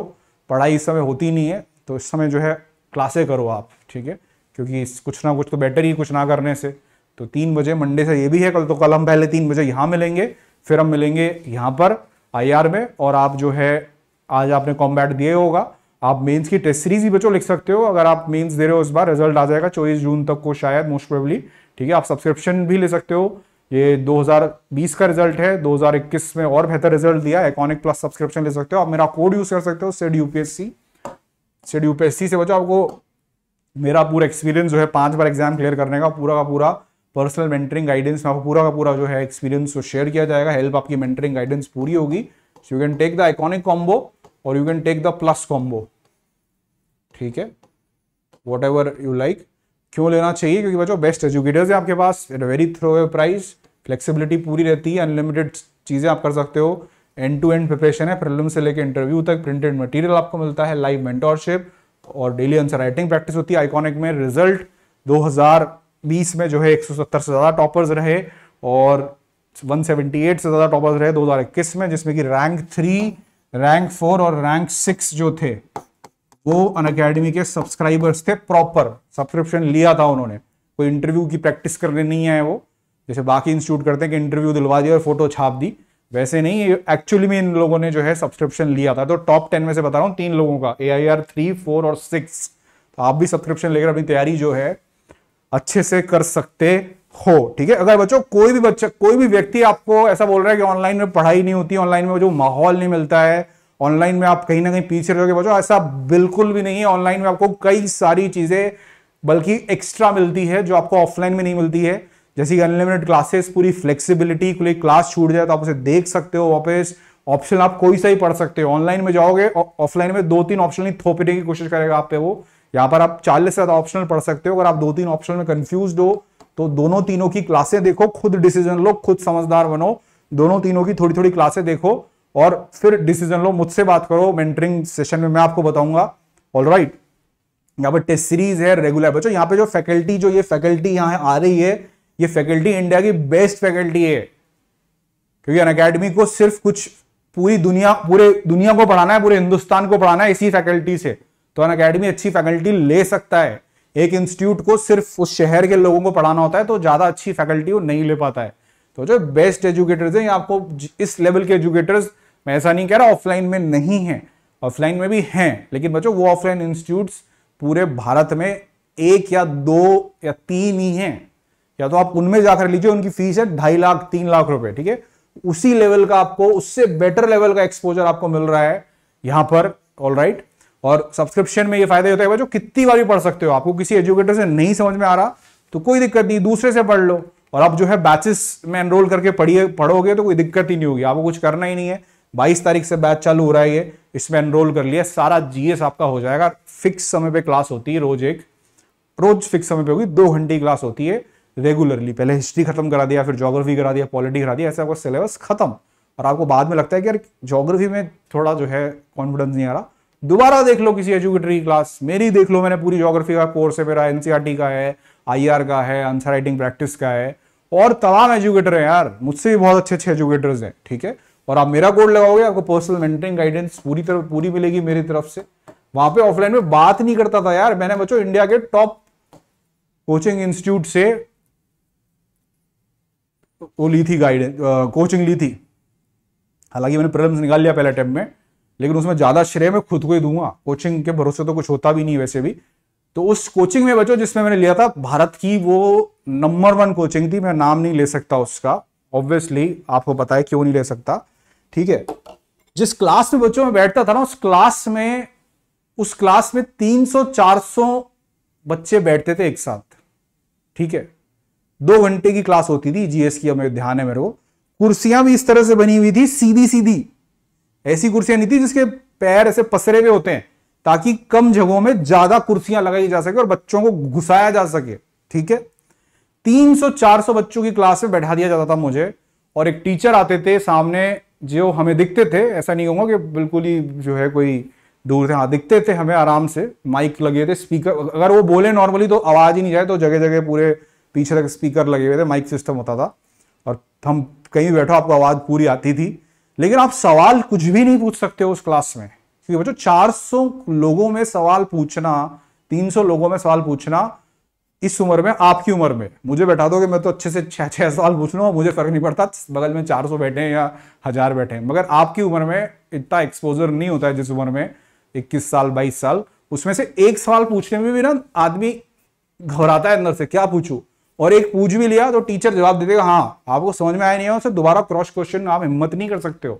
पढ़ाई इस समय होती नहीं है तो इस समय जो है क्लासे करो आप ठीक है क्योंकि कुछ ना कुछ तो बेटर ही कुछ ना करने से तो तीन बजे मंडे से ये भी है कल तो कल हम पहले तीन बजे यहाँ मिलेंगे फिर हम मिलेंगे यहाँ पर आई में और आप जो है आज आपने कॉम्बैट दिए होगा आप मेंस की टेस्ट सीरीज भी बच्चों लिख सकते हो अगर आप मेंस दे रहे हो इस बार रिजल्ट आ जाएगा चौबीस जून तक को शायद मोस्ट प्रोबेबली ठीक है आप सब्सक्रिप्शन भी ले सकते हो ये 2020 का रिजल्ट है 2021 में और बेहतर रिजल्ट दिया एकॉनिक प्लस सब्सक्रिप्शन ले सकते हो आप मेरा कोड यूज कर सकते हो सेड यूपीएससी सेड यूपीएससी से बचो आपको मेरा पूरा एक्सपीरियंस जो है पांच बार एग्जाम क्लियर करने का पूरा का पूरा पर्सनल मेंटरिंग गाइडेंस में आपको पूरा का पूरा जो है एक्सपीरियंस शेयर किया जाएगा हेल्प आपकी मेंटरिंग गाइडेंस पूरी होगी so you can take the iconic combo और you can take the plus combo ठीक है वॉट एवर यू लाइक क्यों लेना चाहिए क्योंकि बच्चों बेस्ट एजुकेटर्स है आपके पास at very throw price flexibility पूरी रहती है अनलिमिटेड चीज़ें आप कर सकते हो एंड टू एंड प्रिपरेशन है प्रिलिम से लेकर इंटरव्यू तक प्रिंटेड मटेरियल आपको मिलता है लाइव मेंटोरशिप और डेली आंसर राइटिंग प्रैक्टिस होती है आइकॉनिक में रिजल्ट 2020 में जो है 170 से ज़्यादा टॉपर्स रहे और 178 से ज़्यादा टॉपर्स रहे 2021 में जिसमें कि रैंक थ्री रैंक फोर और रैंक सिक्स जो थे वो अन अकेडमी के सब्सक्राइबर्स थे प्रॉपर सब्सक्रिप्शन लिया था उन्होंने कोई इंटरव्यू की प्रैक्टिस करने नहीं आए वो जैसे बाकी इंस्टीट्यूट करते हैं कि इंटरव्यू दिलवा दिया और फोटो छाप दी वैसे नहीं एक्चुअली में इन लोगों ने जो है सब्सक्रिप्शन लिया था तो टॉप टेन में से बता रहा हूँ तीन लोगों का A I R three four और सिक्स तो आप भी सब्सक्रिप्शन लेकर अपनी तैयारी जो है अच्छे से कर सकते हो ठीक है अगर बच्चों कोई भी बच्चा कोई भी व्यक्ति आपको ऐसा बोल रहा है कि ऑनलाइन में पढ़ाई नहीं होती ऑनलाइन में जो माहौल नहीं मिलता है ऑनलाइन में आप कहीं ना कहीं पीछे रहोगे बच्चों ऐसा बिल्कुल भी नहीं है ऑनलाइन में आपको कई सारी चीज़ें बल्कि एक्स्ट्रा मिलती है जो आपको ऑफलाइन में नहीं मिलती है जैसे कि अनलिमिटेड क्लासेस पूरी फ्लेक्सिबिलिटी कोई क्लास छूट जाए तो आप उसे देख सकते हो वापस ऑप्शन आप कोई सा ही पढ़ सकते हो ऑनलाइन में जाओगे ऑफलाइन में दो तीन ऑप्शन ही थोपने की कोशिश करेगा आप पे वो यहाँ पर आप चालीस से ज़्यादा ऑप्शनल पढ़ सकते हो अगर आप दो तीन ऑप्शन में कंफ्यूज हो तो दोनों तीनों की क्लासें देखो खुद डिसीजन लो खुद समझदार बनो दोनों तीनों की थोड़ी थोड़ी क्लासें देखो और फिर डिसीजन लो मुझसे बात करो मेंटरिंग सेशन में मैं आपको बताऊंगा ऑल राइट यहाँ पर टेस्ट सीरीज है रेगुलर बच्चों यहाँ पे जो फैकल्टी जो ये फैकल्टी यहाँ आ रही है ये फैकल्टी इंडिया की बेस्ट फैकल्टी है क्योंकि अन अकेडमी को सिर्फ कुछ पूरी दुनिया पूरे दुनिया को पढ़ाना है पूरे हिंदुस्तान को पढ़ाना है इसी फैकल्टी से तो अन अकेडमी अच्छी फैकल्टी ले सकता है एक इंस्टीट्यूट को सिर्फ उस शहर के लोगों को पढ़ाना होता है तो ज़्यादा अच्छी फैकल्टी वो नहीं ले पाता है तो जो बेस्ट एजुकेटर्स हैं आपको इस लेवल के एजुकेटर्स मैं ऐसा नहीं कह रहा ऑफलाइन में नहीं है ऑफलाइन में भी हैं लेकिन बच्चों वो ऑफलाइन इंस्टीट्यूट पूरे भारत में एक या दो या तीन ही हैं या तो आप उनमें जाकर लीजिए उनकी फीस है ढाई लाख तीन लाख रुपए ठीक है उसी लेवल का आपको उससे बेटर लेवल का एक्सपोजर आपको मिल रहा है यहां पर ऑल राइट right? और सब्सक्रिप्शन में ये फायदा होता है जो कितनी बार भी पढ़ सकते हो आपको किसी एजुकेटर से नहीं समझ में आ रहा तो कोई दिक्कत नहीं दूसरे से पढ़ लो और आप जो है बैचेस में एनरोल करके पढ़िए पढ़ोगे तो कोई दिक्कत ही नहीं होगी आपको कुछ करना ही नहीं है बाईस तारीख से बैच चालू हो रहा है ये इसमें एनरोल कर लिया सारा जीएस आपका हो जाएगा फिक्स समय पर क्लास होती है रोज एक रोज फिक्स समय पर होगी दो घंटे की क्लास होती है रेगुलरली पहले हिस्ट्री खत्म करा दिया फिर जोग्राफी करा दिया पॉलिटी करा दिया ऐसे आपका सिलेबस खत्म और आपको बाद में लगता है कि यार जोग्राफी में थोड़ा जो है कॉन्फिडेंस नहीं आ रहा दोबारा देख लो किसी एजुकेटरी क्लास मेरी देख लो मैंने पूरी जोग्राफी का कोर्स है मेरा एनसीआरटी e का है आईआर e का है आंसर राइटिंग प्रैक्टिस का है और तमाम एजुकेटर हैं यार मुझसे भी बहुत अच्छे अच्छे एजुकेटर्स हैं ठीक है और आप मेरा कोड लगाओगे आपको पर्सनल मेंटरिंग गाइडेंस पूरी तरफ पूरी मिलेगी मेरी तरफ से वहां पे ऑफलाइन में बात नहीं करता था यार मैंने बच्चों इंडिया के टॉप कोचिंग इंस्टीट्यूट से वो ली थी गाइडेंस कोचिंग ली थी हालांकि मैंने प्रॉब्लम्स निकाल लिया पहले अटैम्प में लेकिन उसमें ज्यादा श्रेय मैं खुद को ही दूंगा कोचिंग के भरोसे तो कुछ होता भी नहीं वैसे भी तो उस कोचिंग में बचो जिसमें मैंने लिया था भारत की वो नंबर वन कोचिंग थी मैं नाम नहीं ले सकता उसका ऑब्वियसली आपको पता है क्यों नहीं ले सकता ठीक है जिस क्लास में बच्चों में बैठता था ना उस क्लास में उस क्लास में 300-400 बच्चे बैठते थे एक साथ ठीक है दो घंटे की क्लास होती थी जीएस की हमें ध्यान है मेरे को कुर्सियां भी इस तरह से बनी हुई थी सीधी सीधी ऐसी कुर्सियां नहीं थी जिसके पैर ऐसे पसरे हुए होते हैं ताकि कम जगहों में ज्यादा कुर्सियां लगाई जा सके और बच्चों को घुसाया जा सके ठीक है 300-400 बच्चों की क्लास में बैठा दिया जाता था मुझे और एक टीचर आते थे सामने जो हमें दिखते थे ऐसा नहीं होगा कि बिल्कुल ही जो है कोई दूर थे हाँ दिखते थे हमें आराम से माइक लगे थे स्पीकर अगर वो बोले नॉर्मली तो आवाज़ ही नहीं जाए तो जगह जगह पूरे पीछे तक स्पीकर लगे हुए थे माइक सिस्टम होता था और हम कहीं बैठो आपको आवाज़ पूरी आती थी लेकिन आप सवाल कुछ भी नहीं पूछ सकते हो उस क्लास में क्योंकि बच्चों 400 लोगों में सवाल पूछना 300 लोगों में सवाल पूछना इस उम्र में आपकी उम्र में मुझे बैठा दो कि मैं तो अच्छे से छह छह सवाल पूछ लूँ मुझे फर्क नहीं पड़ता बगल में 400 बैठे हैं या हज़ार बैठे हैं मगर आपकी उम्र में इतना एक्सपोजर नहीं होता है जिस उम्र में इक्कीस साल बाईस साल उसमें से एक सवाल पूछने में भी ना आदमी घबराता है अंदर से क्या पूछू और एक पूछ भी लिया तो टीचर जवाब दे देगा हाँ आपको समझ में आया नहीं है सर दोबारा क्रॉस क्वेश्चन आप हिम्मत नहीं कर सकते हो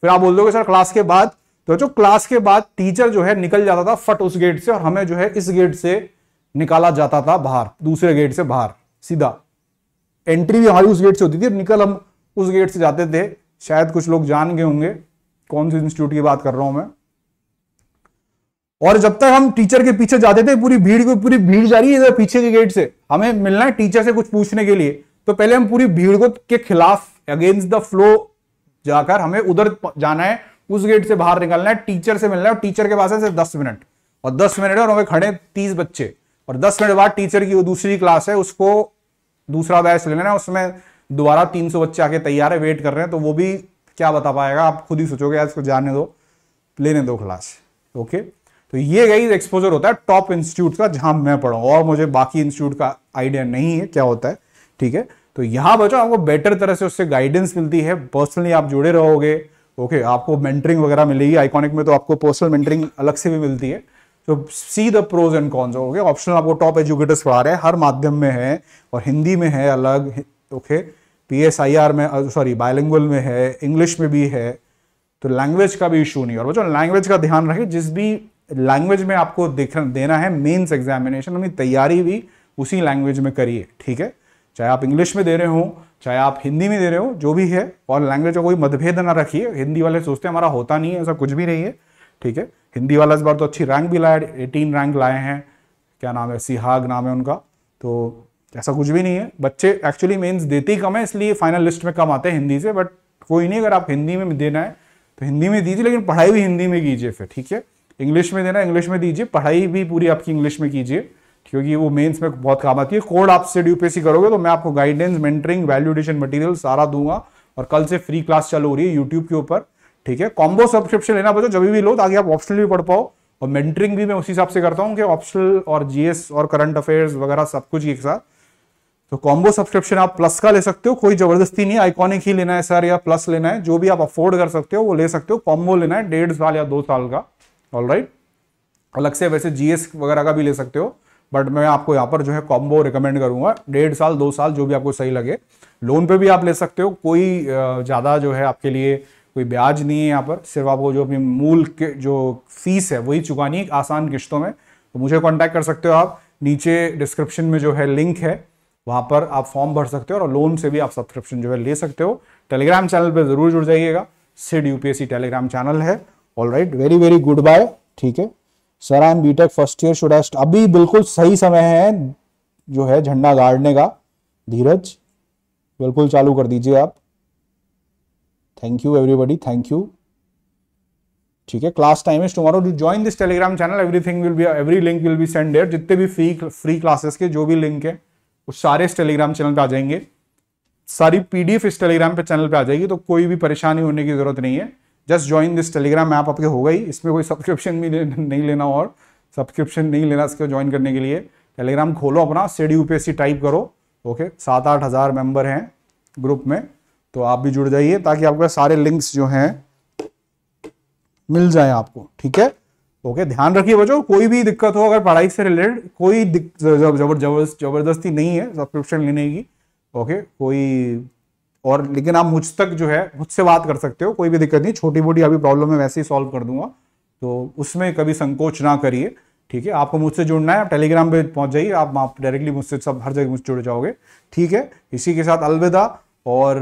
फिर आप बोल दोगे सर क्लास के बाद तो जो क्लास के बाद टीचर जो है निकल जाता था फट उस गेट से और हमें जो है इस गेट से निकाला जाता था बाहर दूसरे गेट से बाहर सीधा एंट्री भी हमारी उस गेट से होती थी निकल हम उस गेट से जाते थे शायद कुछ लोग जान गए होंगे कौन से इंस्टीट्यूट की बात कर रहा हूं मैं और जब तक हम टीचर के पीछे जाते थे पूरी भीड़ को पूरी भीड़ जा रही है इधर पीछे के गेट से हमें मिलना है टीचर से कुछ पूछने के लिए तो पहले हम पूरी भीड़ को के खिलाफ अगेंस्ट द फ्लो जाकर हमें उधर जाना है उस गेट से बाहर निकलना है टीचर से मिलना है और टीचर के पास है सिर्फ दस मिनट और दस मिनट और हमें खड़े तीस बच्चे और दस मिनट बाद टीचर की वो दूसरी क्लास है उसको दूसरा बैच लेना है उसमें दोबारा तीन सौ बच्चे आके तैयार है वेट कर रहे हैं तो वो भी क्या बता पाएगा आप खुद ही सोचोगे आज इसको जाने दो लेने दो क्लास ओके तो ये गई एक्सपोजर होता है टॉप इंस्टीट्यूट का जहां मैं पढ़ाऊँ और मुझे बाकी इंस्टीट्यूट का आइडिया नहीं है क्या होता है ठीक है तो यहाँ बच्चों आपको बेटर तरह से उससे गाइडेंस मिलती है पर्सनली आप जुड़े रहोगे ओके आपको मेंटरिंग वगैरह मिलेगी आइकॉनिक में तो आपको पर्सनल मेंटरिंग अलग से भी मिलती है तो see the pros and cons okay optional आपको टॉप एजुकेटर्स पढ़ा रहे हैं हर माध्यम में है और हिंदी में है अलग okay P S I R में सॉरी बायलिंगल में है इंग्लिश में भी है तो लैंग्वेज का भी इशू नहीं और बच्चों लैंग्वेज का ध्यान रखें जिस भी लैंग्वेज में आपको देख देना है मेन्स एग्जामिनेशन अपनी तैयारी भी उसी लैंग्वेज में करिए ठीक है चाहे आप इंग्लिश में दे रहे हो चाहे आप हिंदी में दे रहे हो जो भी है और लैंग्वेज का कोई मतभेद ना रखिए हिंदी वाले सोचते हैं हमारा होता नहीं है ऐसा कुछ भी नहीं है ठीक है हिंदी वाला इस बार तो अच्छी रैंक भी लाया एटीन रैंक लाए हैं क्या नाम है सिहाग नाम है उनका तो ऐसा कुछ भी नहीं है बच्चे एक्चुअली मेन्स देते ही कम है इसलिए फाइनल लिस्ट में कम आते हैं हिंदी से बट कोई नहीं अगर आप हिंदी में देना है तो हिंदी में दीजिए लेकिन पढ़ाई भी हिंदी में कीजिए फिर ठीक है इंग्लिश में देना इंग्लिश में दीजिए पढ़ाई भी पूरी आपकी इंग्लिश में कीजिए क्योंकि वो मेंस में बहुत काम आती है कोड आप सेड यूपीएससी करोगे तो मैं आपको गाइडेंस मेंटरिंग वैल्यूडेशन मटेरियल सारा दूंगा और कल से फ्री क्लास चालू हो रही है यूट्यूब के ऊपर ठीक है कॉम्बो सब्सक्रिप्शन लेना बचो जब भी लो ताकि आप ऑप्शनल भी पढ़ पाओ और मेंटरिंग भी मैं उसी हिसाब से करता हूँ कि ऑप्शनल और जीएस और करंट अफेयर्स वगैरह सब कुछ एक साथ तो कॉम्बो सब्सक्रिप्शन आप प्लस का ले सकते हो कोई जबरदस्ती नहीं आइकॉनिक ही लेना है सर या प्लस लेना है जो भी आप अफोर्ड कर सकते हो वो ले सकते हो कॉम्बो लेना है डेढ़ साल या दो साल का ऑल राइट अलग से वैसे जीएस वगैरह का भी ले सकते हो बट मैं आपको यहाँ पर जो है कॉम्बो रिकमेंड करूंगा डेढ़ साल दो साल जो भी आपको सही लगे लोन पे भी आप ले सकते हो कोई ज़्यादा जो है आपके लिए कोई ब्याज नहीं है यहाँ पर सिर्फ आपको जो अपनी मूल के जो फीस है वही चुकानी है आसान किश्तों में तो मुझे कॉन्टैक्ट कर सकते हो आप नीचे डिस्क्रिप्शन में जो है लिंक है वहाँ पर आप फॉर्म भर सकते हो और लोन से भी आप सब्सक्रिप्शन जो है ले सकते हो टेलीग्राम चैनल पर ज़रूर जुड़ जाइएगा सिड यू टेलीग्राम चैनल है all right very very good bye ठीक है sir I am BTech first year should अभी बिल्कुल सही समय है जो है झंडा गाड़ने का धीरज बिल्कुल चालू कर दीजिए आप thank you everybody thank you ठीक है class time is tomorrow to join this Telegram channel everything will be every link will be send there जितने भी फ्री फ्री क्लासेस के जो भी लिंक है वो सारे इस टेलीग्राम चैनल पे आ जाएंगे सारी पीडीएफ इस टेलीग्राम पे चैनल पे आ जाएगी तो कोई भी परेशानी होने की जरूरत नहीं है just join this Telegram app आपके हो गई इसमें कोई सब्सक्रिप्शन भी नहीं लेना और सब्सक्रिप्शन नहीं लेना इसके ज्वाइन करने के लिए टेलीग्राम खोलो अपना सी यूपीएससी टाइप करो ओके सात आठ हज़ार मेम्बर हैं ग्रुप में तो आप भी जुड़ जाइए ताकि आपके सारे लिंक्स जो हैं मिल जाए आपको ठीक है ओके ध्यान रखिए बच्चों कोई भी दिक्कत हो अगर पढ़ाई से रिलेटेड कोई जबरदस्ती नहीं है सब्सक्रिप्शन लेने की ओके कोई और लेकिन आप मुझ तक जो है मुझसे बात कर सकते हो कोई भी दिक्कत नहीं छोटी मोटी अभी प्रॉब्लम है वैसे ही सॉल्व कर दूंगा तो उसमें कभी संकोच ना करिए ठीक है आपको मुझसे जुड़ना है आप टेलीग्राम पे पहुंच जाइए आप, आप डायरेक्टली मुझसे सब हर जगह मुझसे जुड़ जाओगे ठीक है इसी के साथ अलविदा और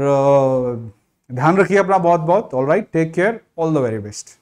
ध्यान रखिए अपना बहुत बहुत all right take care all the very best